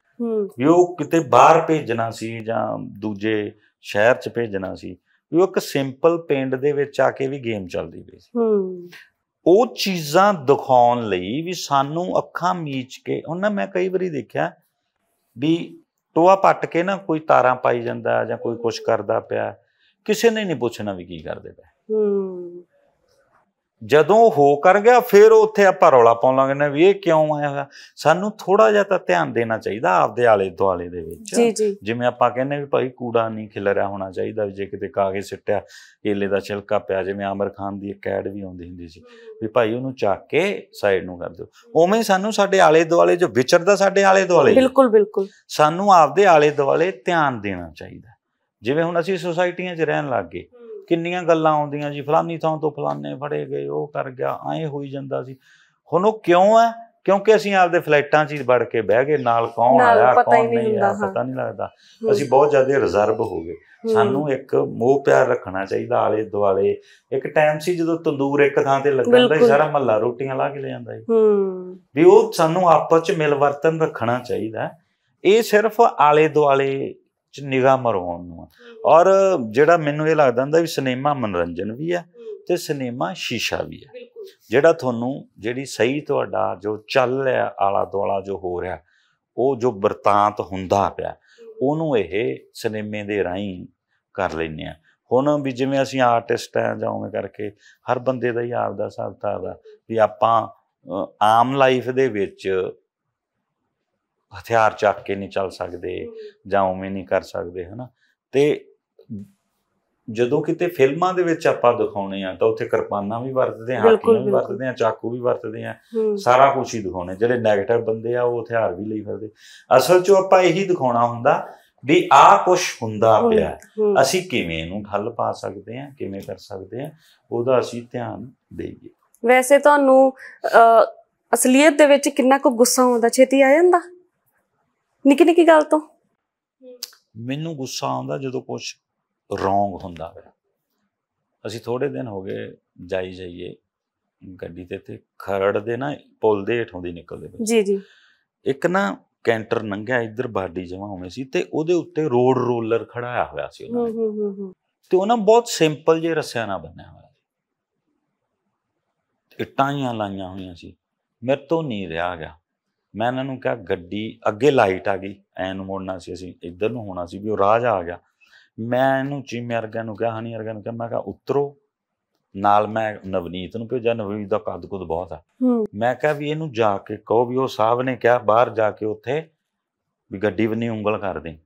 ਵੀ ਉਹ ਕਿਤੇ ਬਾਹਰ ਭੇਜਣਾ ਸੀ ਜਾਂ ਦੂਜੇ ਸ਼ਹਿਰ 'ਚ ਭੇਜਣਾ ਸੀ ਵੀ ਉਹ ਇੱਕ ਸਿੰਪਲ ਪਿੰਡ ਦੇ ਵਿੱਚ ਆ ਕੇ ਵੀ ਗੇਮ ਚੱਲਦੀ ਪਈ ਸੀ ਹੂੰ ਉਹ ਚੀਜ਼ਾਂ ਦਿਖਾਉਣ ਲਈ ਵੀ ਸਾਨੂੰ ਅੱਖਾਂ ਮੀਚ ਕੇ ਉਹਨਾਂ ਮੈਂ ਕਈ ਵਾਰੀ ਦੇਖਿਆ ਵੀ ਟੋਆ ਪੱਟ ਕੇ ਨਾ ਕੋਈ ਤਾਰਾਂ ਪਾਈ ਜਾਂਦਾ ਜਾਂ ਕੋਈ ਕੁਝ ਕਰਦਾ ਪਿਆ ਕਿਸੇ ਨੇ ਨਹੀਂ ਪੁੱਛਣਾ ਵੀ ਕੀ ਕਰਦੇ ਪਏ ਹੂੰ ਜਦੋਂ ਹੋ ਕਰ ਗਿਆ ਫਿਰ ਉੱਥੇ ਆਪਾਂ ਰੌਲਾ ਪਾਉਣ ਲੱਗ ਵੀ ਇਹ ਕਿਉਂ ਆਇਆ ਹੋਇਆ ਸਾਨੂੰ ਥੋੜਾ ਜਿਹਾ ਤਾਂ ਧਿਆਨ ਦੇਣਾ ਚਾਹੀਦਾ ਆਪਦੇ ਆਲੇ ਦੁਆਲੇ ਦੇ ਵਿੱਚ ਜਿਵੇਂ ਆਪਾਂ ਕਹਿੰਦੇ ਵੀ ਭਾਈ ਕੂੜਾ ਨਹੀਂ ਖਿਲਰਿਆ ਹੋਣਾ ਚਾਹੀਦਾ ਜੇ ਕਿਤੇ ਕਾਗੇ ਸਿੱਟਿਆ ਕੇਲੇ ਦਾ ਛਿਲਕਾ ਪਿਆ ਜਿਵੇਂ ਆਮਰ ਖਾਨ ਦੀ ਇੱਕ ਐਡ ਵੀ ਆਉਂਦੀ ਹੁੰਦੀ ਸੀ ਵੀ ਭਾਈ ਉਹਨੂੰ ਚੱਕ ਕੇ ਸਾਈਡ ਨੂੰ ਕਰ ਦਿਓ ਉਵੇਂ ਸਾਨੂੰ ਸਾਡੇ ਆਲੇ ਦੁਆਲੇ ਜੋ ਵਿਚਰਦਾ ਸਾਡੇ ਆਲੇ ਦੁਆਲੇ ਬਿਲਕੁਲ ਬਿਲਕੁਲ ਸਾਨੂੰ ਆਪਦੇ ਆਲੇ ਦੁਆਲੇ ਧਿਆਨ ਦੇਣਾ ਚਾਹੀਦਾ ਜਿਵੇਂ ਹੁਣ ਅਸੀਂ ਸੋਸਾਇਟੀਆਂ 'ਚ ਰਹਿਣ ਲੱਗ ਗਏ ਕਿੰਨੀਆਂ ਗੱਲਾਂ ਆਉਂਦੀਆਂ ਜੀ ਫਲਾਨੀ ਥਾਂ ਤੋਂ ਫਲਾਨੇ ਫੜੇ ਗਏ ਉਹ ਕਰ ਗਿਆ ਐ ਹੋਈ ਜਾਂਦਾ ਸੀ ਹੁਣ ਉਹ ਕਿਉਂ ਹੈ ਕਿਉਂਕਿ ਅਸੀਂ ਆਪਦੇ ਫਲੈਟਾਂ 'ਚ ਹੀ ਵੜ ਕੇ ਬਹਿ ਗਏ ਨਾਲ ਕੌਣ ਆਇਆ ਕੌਣ ਨਹੀਂ ਆਇਆ ਪਤਾ ਨਹੀਂ ਲੱਗਦਾ ਅਸੀਂ ਬਹੁਤ ਜ਼ਿਆਦਾ ਰਿਜ਼ਰਵ ਹੋ ਗਏ ਸਾਨੂੰ ਇੱਕ ਮੋਹ ਪਿਆਰ ਰੱਖਣਾ ਚਾਹੀਦਾ ਆਲੇ ਦੁਆਲੇ ਇੱਕ ਟਾਈਮ ਸੀ ਜਦੋਂ ਤੰਦੂਰ ਇੱਕ ਥਾਂ ਤੇ ਲੱਗਦਾ ਹੁੰਦਾ ਸੀ ਸਾਰਾ ਮਹੱਲਾ ਰੋਟੀਆਂ ਲਾ ਕੇ ਲੈ ਜਾਂਦਾ ਸੀ ਵੀ ਉਹ ਸਾਨੂੰ ਆਪਸ 'ਚ ਮਿਲਵਰਤਨ ਰੱਖਣਾ ਚਾਹੀਦਾ ਇਹ ਸਿਰਫ ਆਲੇ ਦੁਆਲੇ ਚ ਨਿਗਾਹ ਮਰਵਾਉਣ ਨੂੰ ਔਰ ਜਿਹੜਾ ਮੈਨੂੰ ਇਹ ਲੱਗਦਾ ਹੁੰਦਾ ਵੀ ਸਿਨੇਮਾ ਮਨੋਰੰਜਨ ਵੀ ਆ ਤੇ ਸਿਨੇਮਾ ਸ਼ੀਸ਼ਾ ਵੀ ਆ ਜਿਹੜਾ ਤੁਹਾਨੂੰ ਜਿਹੜੀ ਸਹੀ ਤੁਹਾਡਾ ਜੋ ਚੱਲ ਰਿਹਾ ਆਲਾ ਦੁਆਲਾ ਜੋ ਹੋ ਰਿਹਾ ਉਹ ਜੋ ਵਰਤਾਂਤ ਹੁੰਦਾ ਪਿਆ ਉਹਨੂੰ ਇਹ ਸਿਨੇਮੇ ਦੇ ਰਾਹੀਂ ਕਰ ਲੈਣੇ ਆ ਹੁਣ ਵੀ ਜਿਵੇਂ ਅਸੀਂ ਆਰਟਿਸਟ ਆ ਜਾਂ ਉਵੇਂ ਕਰਕੇ ਹਰ ਬੰਦੇ ਦਾ ਹੀ ਆਪਦਾ ਹਿਸਾਬ ਕਿਤਾਬ ਵੀ ਆਪਾਂ ਆਮ ਲਾਈਫ ਦੇ ਵਿੱਚ ਹਥਿਆਰ ਚੱਕ ਕੇ ਨਹੀਂ ਚੱਲ ਸਕਦੇ ਜਾਂ ਉਵੇਂ ਨਹੀਂ ਕਰ ਸਕਦੇ ਹਨਾ ਤੇ ਜਦੋਂ ਕਿਤੇ ਫਿਲਮਾਂ ਦੇ ਵਿੱਚ ਆਪਾਂ ਦਿਖਾਉਣੇ ਆ ਤਾਂ ਉੱਥੇ ਕਿਰਪਾਨਾਂ ਵੀ ਵਰਤਦੇ ਆ ਹਾਕੀਆਂ ਵੀ ਵਰਤਦੇ ਆ ਚਾਕੂ ਵੀ ਵਰਤਦੇ ਆ ਸਾਰਾ ਕੁਝ ਹੀ ਦਿਖਾਉਣੇ ਜਿਹੜੇ 네ਗੇਟਿਵ ਬੰਦੇ ਆ ਉਹ ਹਥਿਆਰ ਵੀ ਲਈ ਫਿਰਦੇ ਅਸਲ 'ਚ ਆਪਾਂ ਇਹੀ ਦਿਖਾਉਣਾ ਹੁੰਦਾ ਵੀ ਆ ਕੁਝ ਹੁੰਦਾ ਪਿਆ ਅਸੀਂ ਕਿਵੇਂ ਇਹਨੂੰ ਹੱਲ ਪਾ ਸਕਦੇ ਆ ਕਿਵੇਂ ਕਰ ਸਕਦੇ ਆ ਉਹਦਾ ਅਸੀਂ ਧਿਆਨ ਦੇਈਏ ਵੈਸੇ ਤੁਹਾਨੂੰ ਅਸਲੀਅਤ ਦੇ ਵਿੱਚ ਕਿੰਨਾ ਕੁ ਗੁੱਸਾ ਆਉਂਦਾ ਛੇਤੀ ਆ ਜਾਂਦਾ ਨਿੱਕੀ ਨਿੱਕੀ ਗੱਲ ਤੋਂ ਮੈਨੂੰ ਗੁੱਸਾ ਆਉਂਦਾ ਜਦੋਂ ਕੁਝ ਰੋਂਗ ਹੁੰਦਾ ਹੈ ਅਸੀਂ ਥੋੜੇ ਦਿਨ ਹੋ ਗਏ ਜਾਈ ਜਾਈਏ ਗੱਡੀ ਤੇ ਤੇ ਖਰੜ ਦੇ ਨਾ ਪੁਲ ਦੇ ਹੇਠੋਂ ਦੀ ਨਿਕਲਦੇ ਜੀ ਜੀ ਇੱਕ ਨਾ ਕੈਂਟਰ ਨੰਗਾ ਇੱਧਰ ਬਾਡੀ ਜਮਾ ਹੋਵੇਂ ਸੀ ਤੇ ਉਹਦੇ ਉੱਤੇ ਰੋਡ ਰੋਲਰ ਖੜਾਇਆ ਹੋਇਆ ਸੀ ਉਹਨਾਂ ਨੇ ਤੇ ਉਹਨਾਂ ਬਹੁਤ ਸਿੰਪਲ ਜੇ ਰਸਿਆ ਨਾਲ ਬੰਨਿਆ ਹੋਇਆ ਸੀ ਇੱਟਾਂ ਲਾਈਆਂ ਹੋਈਆਂ ਸੀ ਮੇਰੇ ਤੋਂ ਨਹੀਂ ਰਿਹਾ ਗਿਆ ਮੈਂ ਇਹਨਾਂ ਨੂੰ ਕਿਹਾ ਗੱਡੀ ਅੱਗੇ ਲਾਈਟ ਆ ਗਈ ਐਨ ਮੋੜਨਾ ਸੀ ਅਸੀਂ ਇੱਧਰ ਨੂੰ ਹੋਣਾ ਸੀ ਵੀ ਉਹ ਰਾਹ ਜਾ ਆ ਗਿਆ ਮੈਂ ਇਹਨੂੰ ਚੀਮੇ ਅਰਗਾ ਨੂੰ ਕਿਹਾ ਹਣੀ ਅਰਗਾ ਨੂੰ ਕਿਹਾ ਮੈਂ ਕਿਹਾ ਉਤਰੋ ਨਾਲ ਮੈਂ ਨਵਨੀਤ ਨੂੰ ਭੇਜਿਆ ਨਵਨੀਤ ਦਾ ਕੱਦ ਕੁਦ ਬਹੁਤ ਆ ਮੈਂ ਕਿਹਾ ਵੀ ਇਹਨੂੰ ਜਾ ਕੇ ਕਹੋ ਵੀ ਉਹ ਸਾਹਿਬ ਨੇ ਕਿਹਾ ਬਾਹਰ ਜਾ ਕੇ ਉੱਥੇ ਵੀ ਗੱਡੀ ਬੰਨੀ ਉਂਗਲ ਕਰ ਦੇ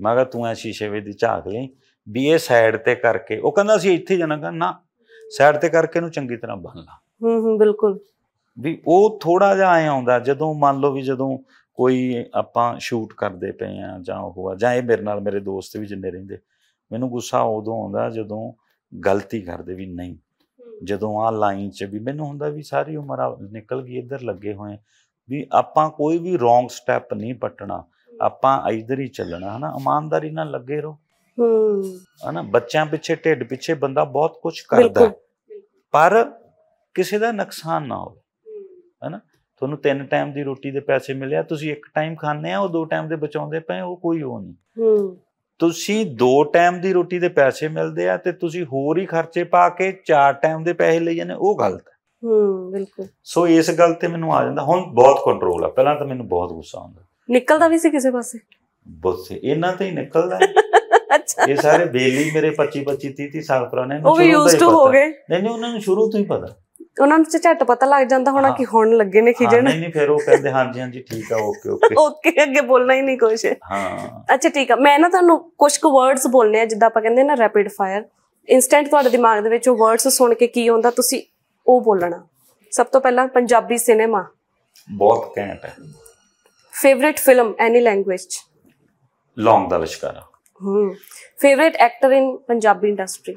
ਮੈਂ ਕਿਹਾ ਤੂੰ ਐ ਸ਼ੀਸ਼ੇ ਵਿੱਚ ਦੀ ਝਾਕ ਲੈ ਵੀ ਇਹ ਸਾਈਡ ਤੇ ਕਰਕੇ ਉਹ ਕਹਿੰਦਾ ਸੀ ਇੱਥੇ ਜਾਣਾ ਕਹਿੰਦਾ ਨਾ ਸਾਈਡ ਤੇ ਕਰਕੇ ਇਹਨੂੰ ਚੰਗੀ ਤਰ੍ਹਾਂ ਬੰਨ ਲਾ ਹੂੰ ਹੂੰ ਬਿਲਕੁਲ ਵੀ ਉਹ ਥੋੜਾ ਜਿਹਾ ਐ ਆਉਂਦਾ ਜਦੋਂ ਮੰਨ ਲਓ ਵੀ ਜਦੋਂ ਕੋਈ ਆਪਾਂ ਸ਼ੂਟ ਕਰਦੇ ਪਏ ਆ ਜਾਂ ਉਹ ਆ ਜਾਂ ਇਹ ਮੇਰੇ ਨਾਲ ਮੇਰੇ ਦੋਸਤ ਵੀ ਜਿੰਨੇ ਰਹਿੰਦੇ ਮੈਨੂੰ ਗੁੱਸਾ ਉਦੋਂ ਆਉਂਦਾ ਜਦੋਂ ਗਲਤੀ ਕਰਦੇ ਵੀ ਨਹੀਂ ਜਦੋਂ ਆ ਲਾਈਨ 'ਚ ਵੀ ਮੈਨੂੰ ਹੁੰਦਾ ਵੀ ਸਾਰੀ ਉਮਰ ਨਿਕਲ ਗਈ ਇੱਧਰ ਲੱਗੇ ਹੋਏ ਵੀ ਆਪਾਂ ਕੋਈ ਵੀ ਰੋਂਗ ਸਟੈਪ ਨਹੀਂ ਪਟਣਾ ਆਪਾਂ ਇੱਧਰ ਹੀ ਚੱਲਣਾ ਹਨਾ ਇਮਾਨਦਾਰੀ ਨਾਲ ਲੱਗੇ ਰਹੋ ਹਨਾ ਬੱਚਿਆਂ ਪਿੱਛੇ ਢਿੱਡ ਪਿੱਛੇ ਬੰਦਾ ਬਹੁਤ ਕੁਝ ਕਰਦਾ ਪਰ ਕਿਸੇ ਦਾ ਨੁਕਸਾਨ ਨਾ ਹੋਵੇ ਹੈਨਾ ਤੁਹਾਨੂੰ ਤਿੰਨ ਟਾਈਮ ਦੀ ਰੋਟੀ ਦੇ ਪੈਸੇ ਮਿਲਿਆ ਤੁਸੀਂ ਇੱਕ ਟਾਈਮ ਖਾਣੇ ਆ ਉਹ ਦੋ ਟਾਈਮ ਦੇ ਬਚਾਉਂਦੇ ਪਏ ਉਹ ਕੋਈ ਉਹ ਨਹੀਂ ਹੂੰ ਤੁਸੀਂ ਦੋ ਟਾਈਮ ਦੀ ਰੋਟੀ ਦੇ ਪੈਸੇ ਮਿਲਦੇ ਆ ਤੇ ਤੁਸੀਂ ਹੋਰ ਹੀ ਖਰਚੇ ਪਾ ਕੇ ਚਾਰ ਟਾਈਮ ਦੇ ਪੈਸੇ ਲਈ ਜਾਂਦੇ ਉਹ ਗਲਤ ਹੈ ਹੂੰ ਬਿਲਕੁਲ ਸੋ ਇਸ ਗੱਲ ਤੇ ਮੈਨੂੰ ਆ ਜਾਂਦਾ ਹੁਣ ਬਹੁਤ ਕੰਟਰੋਲ ਆ ਪਹਿਲਾਂ ਤਾਂ ਮੈਨੂੰ ਬਹੁਤ ਗੁੱਸਾ ਆਉਂਦਾ ਨਿਕਲਦਾ ਵੀ ਸੀ ਕਿਸੇ ਪਾਸੇ ਬਸ ਇਹਨਾਂ ਤੇ ਹੀ ਨਿਕਲਦਾ ਅੱਛਾ ਇਹ ਸਾਰੇ ਬੇਲੀ ਮੇਰੇ 25 25 30 30 ਸਾਲ ਪੁਰਾਣੇ ਉਹ ਵੀ ਯੂਜ਼ ਟੂ ਹੋ ਗਏ ਨਹੀਂ ਨਹੀਂ ਉਹਨਾਂ ਨੂੰ ਸ਼ੁਰੂ ਤੋਂ ਹੀ ਪਤਾ ਉਹਨਾਂ ਨੂੰ ਝਟ ਪਤਾ ਲੱਗ ਜਾਂਦਾ ਹੋਣਾ ਕਿ ਹੁਣ ਲੱਗੇ ਨੇ ਖਿਜਣ ਨਹੀਂ ਨਹੀਂ ਫਿਰ ਉਹ ਕਹਿੰਦੇ ਹਾਂਜੀ ਹਾਂਜੀ ਠੀਕ ਆ ਓਕੇ ਓਕੇ ਓਕੇ ਅੱਗੇ ਬੋਲਣਾ ਹੀ ਨਹੀਂ ਕੁਝ ਹਾਂ ਅੱਛਾ ਠੀਕ ਆ ਮੈਂ ਨਾ ਤੁਹਾਨੂੰ ਕੁਝ ਕੁ ਵਰਡਸ ਬੋਲਨੇ ਆ ਜਿੱਦਾਂ ਆਪਾਂ ਕਹਿੰਦੇ ਨਾ ਰੈਪਿਡ ਫਾਇਰ ਇਨਸਟੈਂਟ ਤੁਹਾਡੇ ਦਿਮਾਗ ਦੇ ਵਿੱਚ ਉਹ ਵਰਡਸ ਸੁਣ ਕੇ ਕੀ ਹੁੰਦਾ ਤੁਸੀਂ ਉਹ ਬੋਲਣਾ ਸਭ ਤੋਂ ਪਹਿਲਾਂ ਪੰਜਾਬੀ ਸਿਨੇਮਾ ਬਹੁਤ ਕੈਂਟ ਹੈ favourite film any language Laung da Lishkara ਹੂੰ favourite actor in Punjabi industry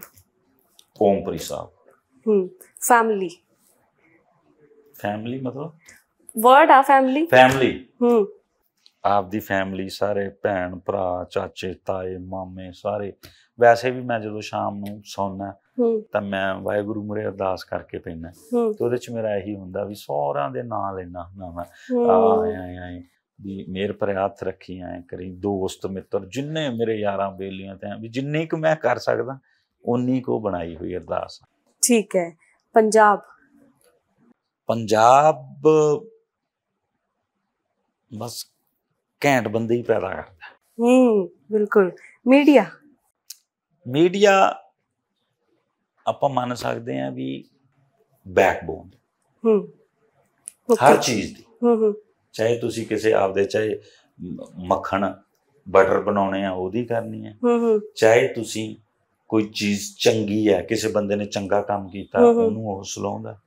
ਕੋਮਪਰੀ ਸਾਹਿਬ ਹੂੰ ਫੈਮਲੀ ਫੈਮਿਲੀ ਮਤਲਬ ਵਰਡ ਆ ਫੈਮਿਲੀ ਫੈਮਿਲੀ ਹੂੰ ਆਪਦੀ ਫੈਮਿਲੀ ਸਾਰੇ ਭੈਣ ਭਰਾ ਚਾਚੇ ਤਾਏ ਮਾਮੇ ਸਾਰੇ ਵੈਸੇ ਵੀ ਮੈਂ ਜਦੋਂ ਸ਼ਾਮ ਨੂੰ ਸੌਣਾ ਤਾਂ ਮੈਂ ਵਾਹਿਗੁਰੂ ਮੁਰੇ ਅਰਦਾਸ ਕਰਕੇ ਪੈਣਾ ਤੇ ਉਹਦੇ ਚ ਮੇਰਾ ਇਹੀ ਹੁੰਦਾ ਵੀ ਸਹੁਰਿਆਂ ਦੇ ਨਾਂ ਲੈਣਾ ਹੁੰਦਾ ਮੈਂ ਆਏ ਆਏ ਆਏ ਵੀ ਮੇਰ ਪਰ ਹੱਥ ਰੱਖੀ ਐ ਕਰੀ ਦੋਸਤ ਮਿੱਤਰ ਜਿੰਨੇ ਮੇਰੇ ਯਾਰਾਂ ਬੇਲੀਆਂ ਤੇ ਵੀ ਜਿੰਨੀ ਕੁ ਮੈਂ ਕਰ ਸਕਦਾ ਉਨੀ ਕੁ ਬਣਾਈ ਹੋਈ ਅਰਦਾਸ ਠੀਕ ਹੈ ਪੰਜਾਬ ਪੰਜਾਬ ਬਸ ਕੈਂਟ ਬੰਦੇ ਹੀ ਪੈਦਾ ਕਰਦਾ ਹੂੰ ਬਿਲਕੁਲ ਮੀਡੀਆ ਮੀਡੀਆ ਆਪਾਂ ਮੰਨ ਸਕਦੇ ਆ ਵੀ ਬੈਕਬੋਨ ਹੂੰ ਹਰ ਚੀਜ਼ ਦੀ ਹੂੰ ਹੂੰ ਚਾਹੇ ਤੁਸੀਂ ਕਿਸੇ ਆਪਦੇ ਚਾਹੇ ਮੱਖਣ ਬਟਰ ਬਣਾਉਣੇ ਆ ਉਹਦੀ ਕਰਨੀ ਆ ਚਾਹੇ ਤੁਸੀਂ ਕੋਈ ਚੀਜ਼ ਚੰਗੀ ਹੈ ਕਿਸੇ ਬੰਦੇ ਨੇ ਚੰਗਾ ਕੰਮ ਕੀਤਾ ਉਹਨੂੰ ਉਹ ਸਲਾਉਂਦਾ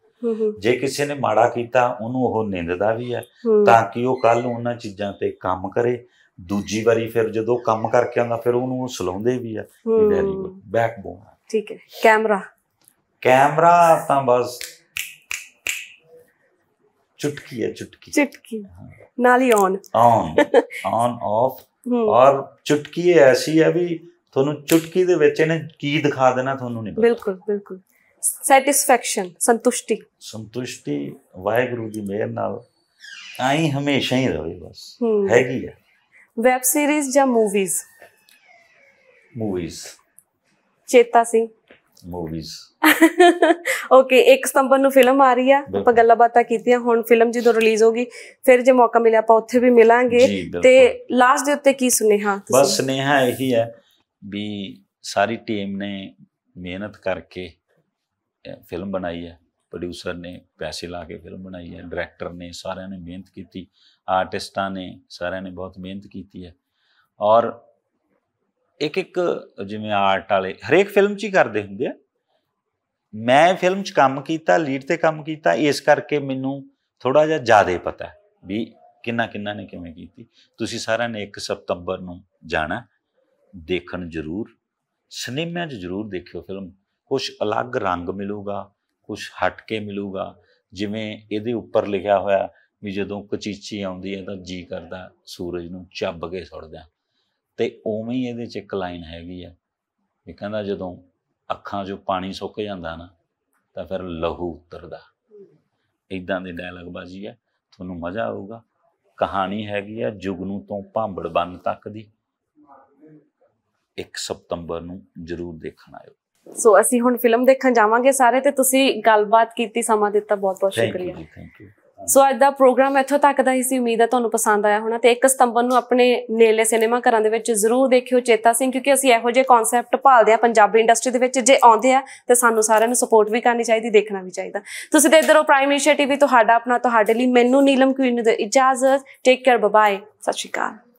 ਜੇ ਕਿਸੇ ਨੇ ਮਾੜਾ ਕੀਤਾ ਉਹਨੂੰ ਉਹ ਨਿੰਦਦਾ ਵੀ ਹੈ ਤਾਂ ਕਿ ਉਹ ਕੱਲ ਨੂੰ ਉਹਨਾਂ ਚੀਜ਼ਾਂ ਤੇ ਕੰਮ ਕਰੇ ਦੂਜੀ ਵਾਰੀ ਫਿਰ ਜਦੋਂ ਕੰਮ ਕਰਕੇ ਆਉਂਦਾ ਫਿਰ ਉਹਨੂੰ ਉਹ ਸਲਾਉਂਦੇ ਵੀ ਹੈ ਵੈਰੀ ਗੁੱਡ ਬੈਕਬੋਨ ਠੀਕ ਹੈ ਕੈਮਰਾ ਕੈਮਰਾ ਤਾਂ ਬਸ ਚੁਟਕੀ ਹੈ ਚੁਟਕੀ ਚੁਟਕੀ ਨਾਲ ਹੀ ਆਨ ਆਨ ਆਨ ਆਫ ਔਰ ਚੁਟਕੀ ਐਸੀ ਹੈ ਵੀ ਤੁਹਾਨੂੰ ਚੁਟਕੀ ਦੇ ਵਿੱਚ ਇਹਨੇ ਕੀ ਦਿਖਾ ਦੇਣਾ ਤੁਹਾਨੂੰ ਨਹੀਂ ਬਿਲਕੁਲ ਬਿਲਕੁਲ ਸੈਟੀਸਫੈਕਸ਼ਨ ਸੰਤੁਸ਼ਟੀ ਸੰਤੁਸ਼ਟੀ ਵਾਹਿਗੁਰੂ ਦੀ ਮਿਹਰ ਨਾਲ ਆਈ ਹਮੇਸ਼ਾ ਹੀ ਰਹੇ ਬਸ ਹੈਗੀ ਹੈ ਵੈਬ ਸੀਰੀਜ਼ ਜਾਂ ਮੂਵੀਜ਼ ਮੂਵੀਜ਼ ਚੇਤਾ ਸਿੰਘ ਮੂਵੀਜ਼ ਓਕੇ 1 ਸਤੰਬਰ ਨੂੰ ਫਿਲਮ ਆ ਰਹੀ ਆ ਆਪਾਂ ਗੱਲਾਂ ਬਾਤਾਂ ਕੀਤੀਆਂ ਹੁਣ ਫਿਲਮ ਜਦੋਂ ਰਿਲੀਜ਼ ਹੋਗੀ ਫਿਰ ਜੇ ਮੌਕਾ ਮਿਲਿਆ ਆਪਾਂ ਉੱਥੇ ਵੀ ਮਿਲਾਂਗੇ ਤੇ ਲਾਸਟ ਦੇ ਉੱਤੇ ਕੀ ਸੁਨੇਹਾ ਬਸ ਸੁਨੇਹਾ ਇਹੀ ਹੈ ਵੀ ਸਾਰੀ ਟੀਮ ਨੇ ਮਿਹਨਤ ਕਰਕੇ ਫਿਲਮ ਬਣਾਈ ਹੈ ਪ੍ਰੋਡਿਊਸਰ ਨੇ ਪੈਸੇ ਲਾ ਕੇ ਫਿਲਮ ਬਣਾਈ ਹੈ ਡਾਇਰੈਕਟਰ ਨੇ ਸਾਰਿਆਂ ਨੇ ਮਿਹਨਤ ਕੀਤੀ ਆਰਟਿਸਟਾਂ ਨੇ ਸਾਰਿਆਂ ਨੇ ਬਹੁਤ ਮਿਹਨਤ ਕੀਤੀ ਹੈ ਔਰ ਇੱਕ ਇੱਕ ਜਿਵੇਂ ਆਰਟ ਵਾਲੇ ਹਰੇਕ ਫਿਲਮ 'ਚ ਹੀ ਕਰਦੇ ਹੁੰਦੇ ਆ ਮੈਂ ਫਿਲਮ 'ਚ ਕੰਮ ਕੀਤਾ ਲੀਡ ਤੇ ਕੰਮ ਕੀਤਾ ਇਸ ਕਰਕੇ ਮੈਨੂੰ ਥੋੜਾ ਜਿਹਾ ਜ਼ਿਆਦਾ ਪਤਾ ਵੀ ਕਿੰਨਾ ਕਿੰਨਾ ਨੇ ਕਿਵੇਂ ਕੀਤੀ ਤੁਸੀਂ ਸਾਰਿਆਂ ਨੇ 1 ਸਤੰਬਰ ਨੂੰ ਜਾਣਾ ਦੇਖਣ ਜ਼ਰੂਰ ਸਿਨੇਮਾ 'ਚ ਜ਼ਰੂਰ ਦੇਖਿਓ ਫਿਲਮ ਕੁਝ ਅਲੱਗ ਰੰਗ ਮਿਲੂਗਾ ਕੁਝ ਹਟ ਕੇ ਮਿਲੂਗਾ ਜਿਵੇਂ ਇਹਦੇ ਉੱਪਰ ਲਿਖਿਆ ਹੋਇਆ ਵੀ ਜਦੋਂ ਕਚੀਚੀ ਆਉਂਦੀ ਹੈ ਤਾਂ ਜੀ ਕਰਦਾ ਸੂਰਜ ਨੂੰ ਚੱਬ ਕੇ ਸੁੱਟਦਾ ਤੇ ਉਵੇਂ ਹੀ ਇਹਦੇ 'ਚ ਇੱਕ ਲਾਈਨ ਹੈਗੀ ਆ ਇਹ ਕਹਿੰਦਾ ਜਦੋਂ ਅੱਖਾਂ 'ਚੋਂ ਪਾਣੀ ਸੁੱਕ ਜਾਂਦਾ ਨਾ ਤਾਂ ਫਿਰ ਲਹੂ ਉਤਰਦਾ ਇਦਾਂ ਦੇ ਡਾਇਲੌਗ ਬਾਜੀ ਆ ਤੁਹਾਨੂੰ ਮਜ਼ਾ ਆਊਗਾ ਕਹਾਣੀ ਹੈਗੀ ਆ ਜੁਗਨੂ ਤੋਂ ਭਾਂਬੜ ਬੰਨ ਤੱਕ ਦੀ 1 ਸਤੰਬਰ ਨੂੰ ਜ਼ਰੂਰ ਦੇਖਣ ਆਇਓ ਸੋ ਅਸੀਂ ਹੁਣ ਫਿਲਮ ਦੇਖਣ ਜਾਵਾਂਗੇ ਸਾਰੇ ਤੇ ਤੁਸੀਂ ਗੱਲਬਾਤ ਕੀਤੀ ਸਮਾਂ ਦਿੱਤਾ ਬਹੁਤ ਬਹੁਤ ਸ਼ੁਕਰੀਆ ਥੈਂਕ ਯੂ ਸੋ ਅੱਜ ਦਾ ਪ੍ਰੋਗਰਾਮ ਇੱਥੋਂ ਤੱਕ ਦਾ ਹੀ ਸੀ ਉਮੀਦ ਹੈ ਤੁਹਾਨੂੰ ਪਸੰਦ ਆਇਆ ਹੋਣਾ ਤੇ 1 ਸਤੰਬਰ ਨੂੰ ਆਪਣੇ ਨੇਲੇ ਸਿਨੇਮਾ ਘਰਾਂ ਦੇ ਵਿੱਚ ਜ਼ਰੂਰ ਦੇਖਿਓ ਚੇਤਾ ਸਿੰਘ ਕਿਉਂਕਿ ਅਸੀਂ ਇਹੋ ਜਿਹੇ ਕਨਸੈਪਟ ਭਾਲਦੇ ਆ ਪੰਜਾਬੀ ਇੰਡਸਟਰੀ ਦੇ ਵਿੱਚ ਜੇ ਆਉਂਦੇ ਆ ਤੇ ਸਾਨੂੰ ਸਾਰਿਆਂ ਨੂੰ ਸਪੋਰਟ ਵੀ ਕਰਨੀ ਚਾਹੀਦੀ ਦੇਖਣਾ ਵੀ ਚਾਹੀਦਾ ਤੁਸੀਂ ਤੇ ਇਧਰੋਂ ਪ੍ਰਾਈਮ ਇਨੀਸ਼ੀਏਟਿਵ ਵੀ ਤੁਹਾਡਾ ਆਪਣਾ ਤੁਹਾਡੇ ਲਈ ਮੈਨੂੰ ਨੀਲਮ ਕੁਇਨ ਨੂੰ ਇਜਾਜ਼ਤ ਟੇਕ ਕੇਅਰ ਬਾਏ ਸਤਿ ਸ਼੍ਰੀ ਅਕਾਲ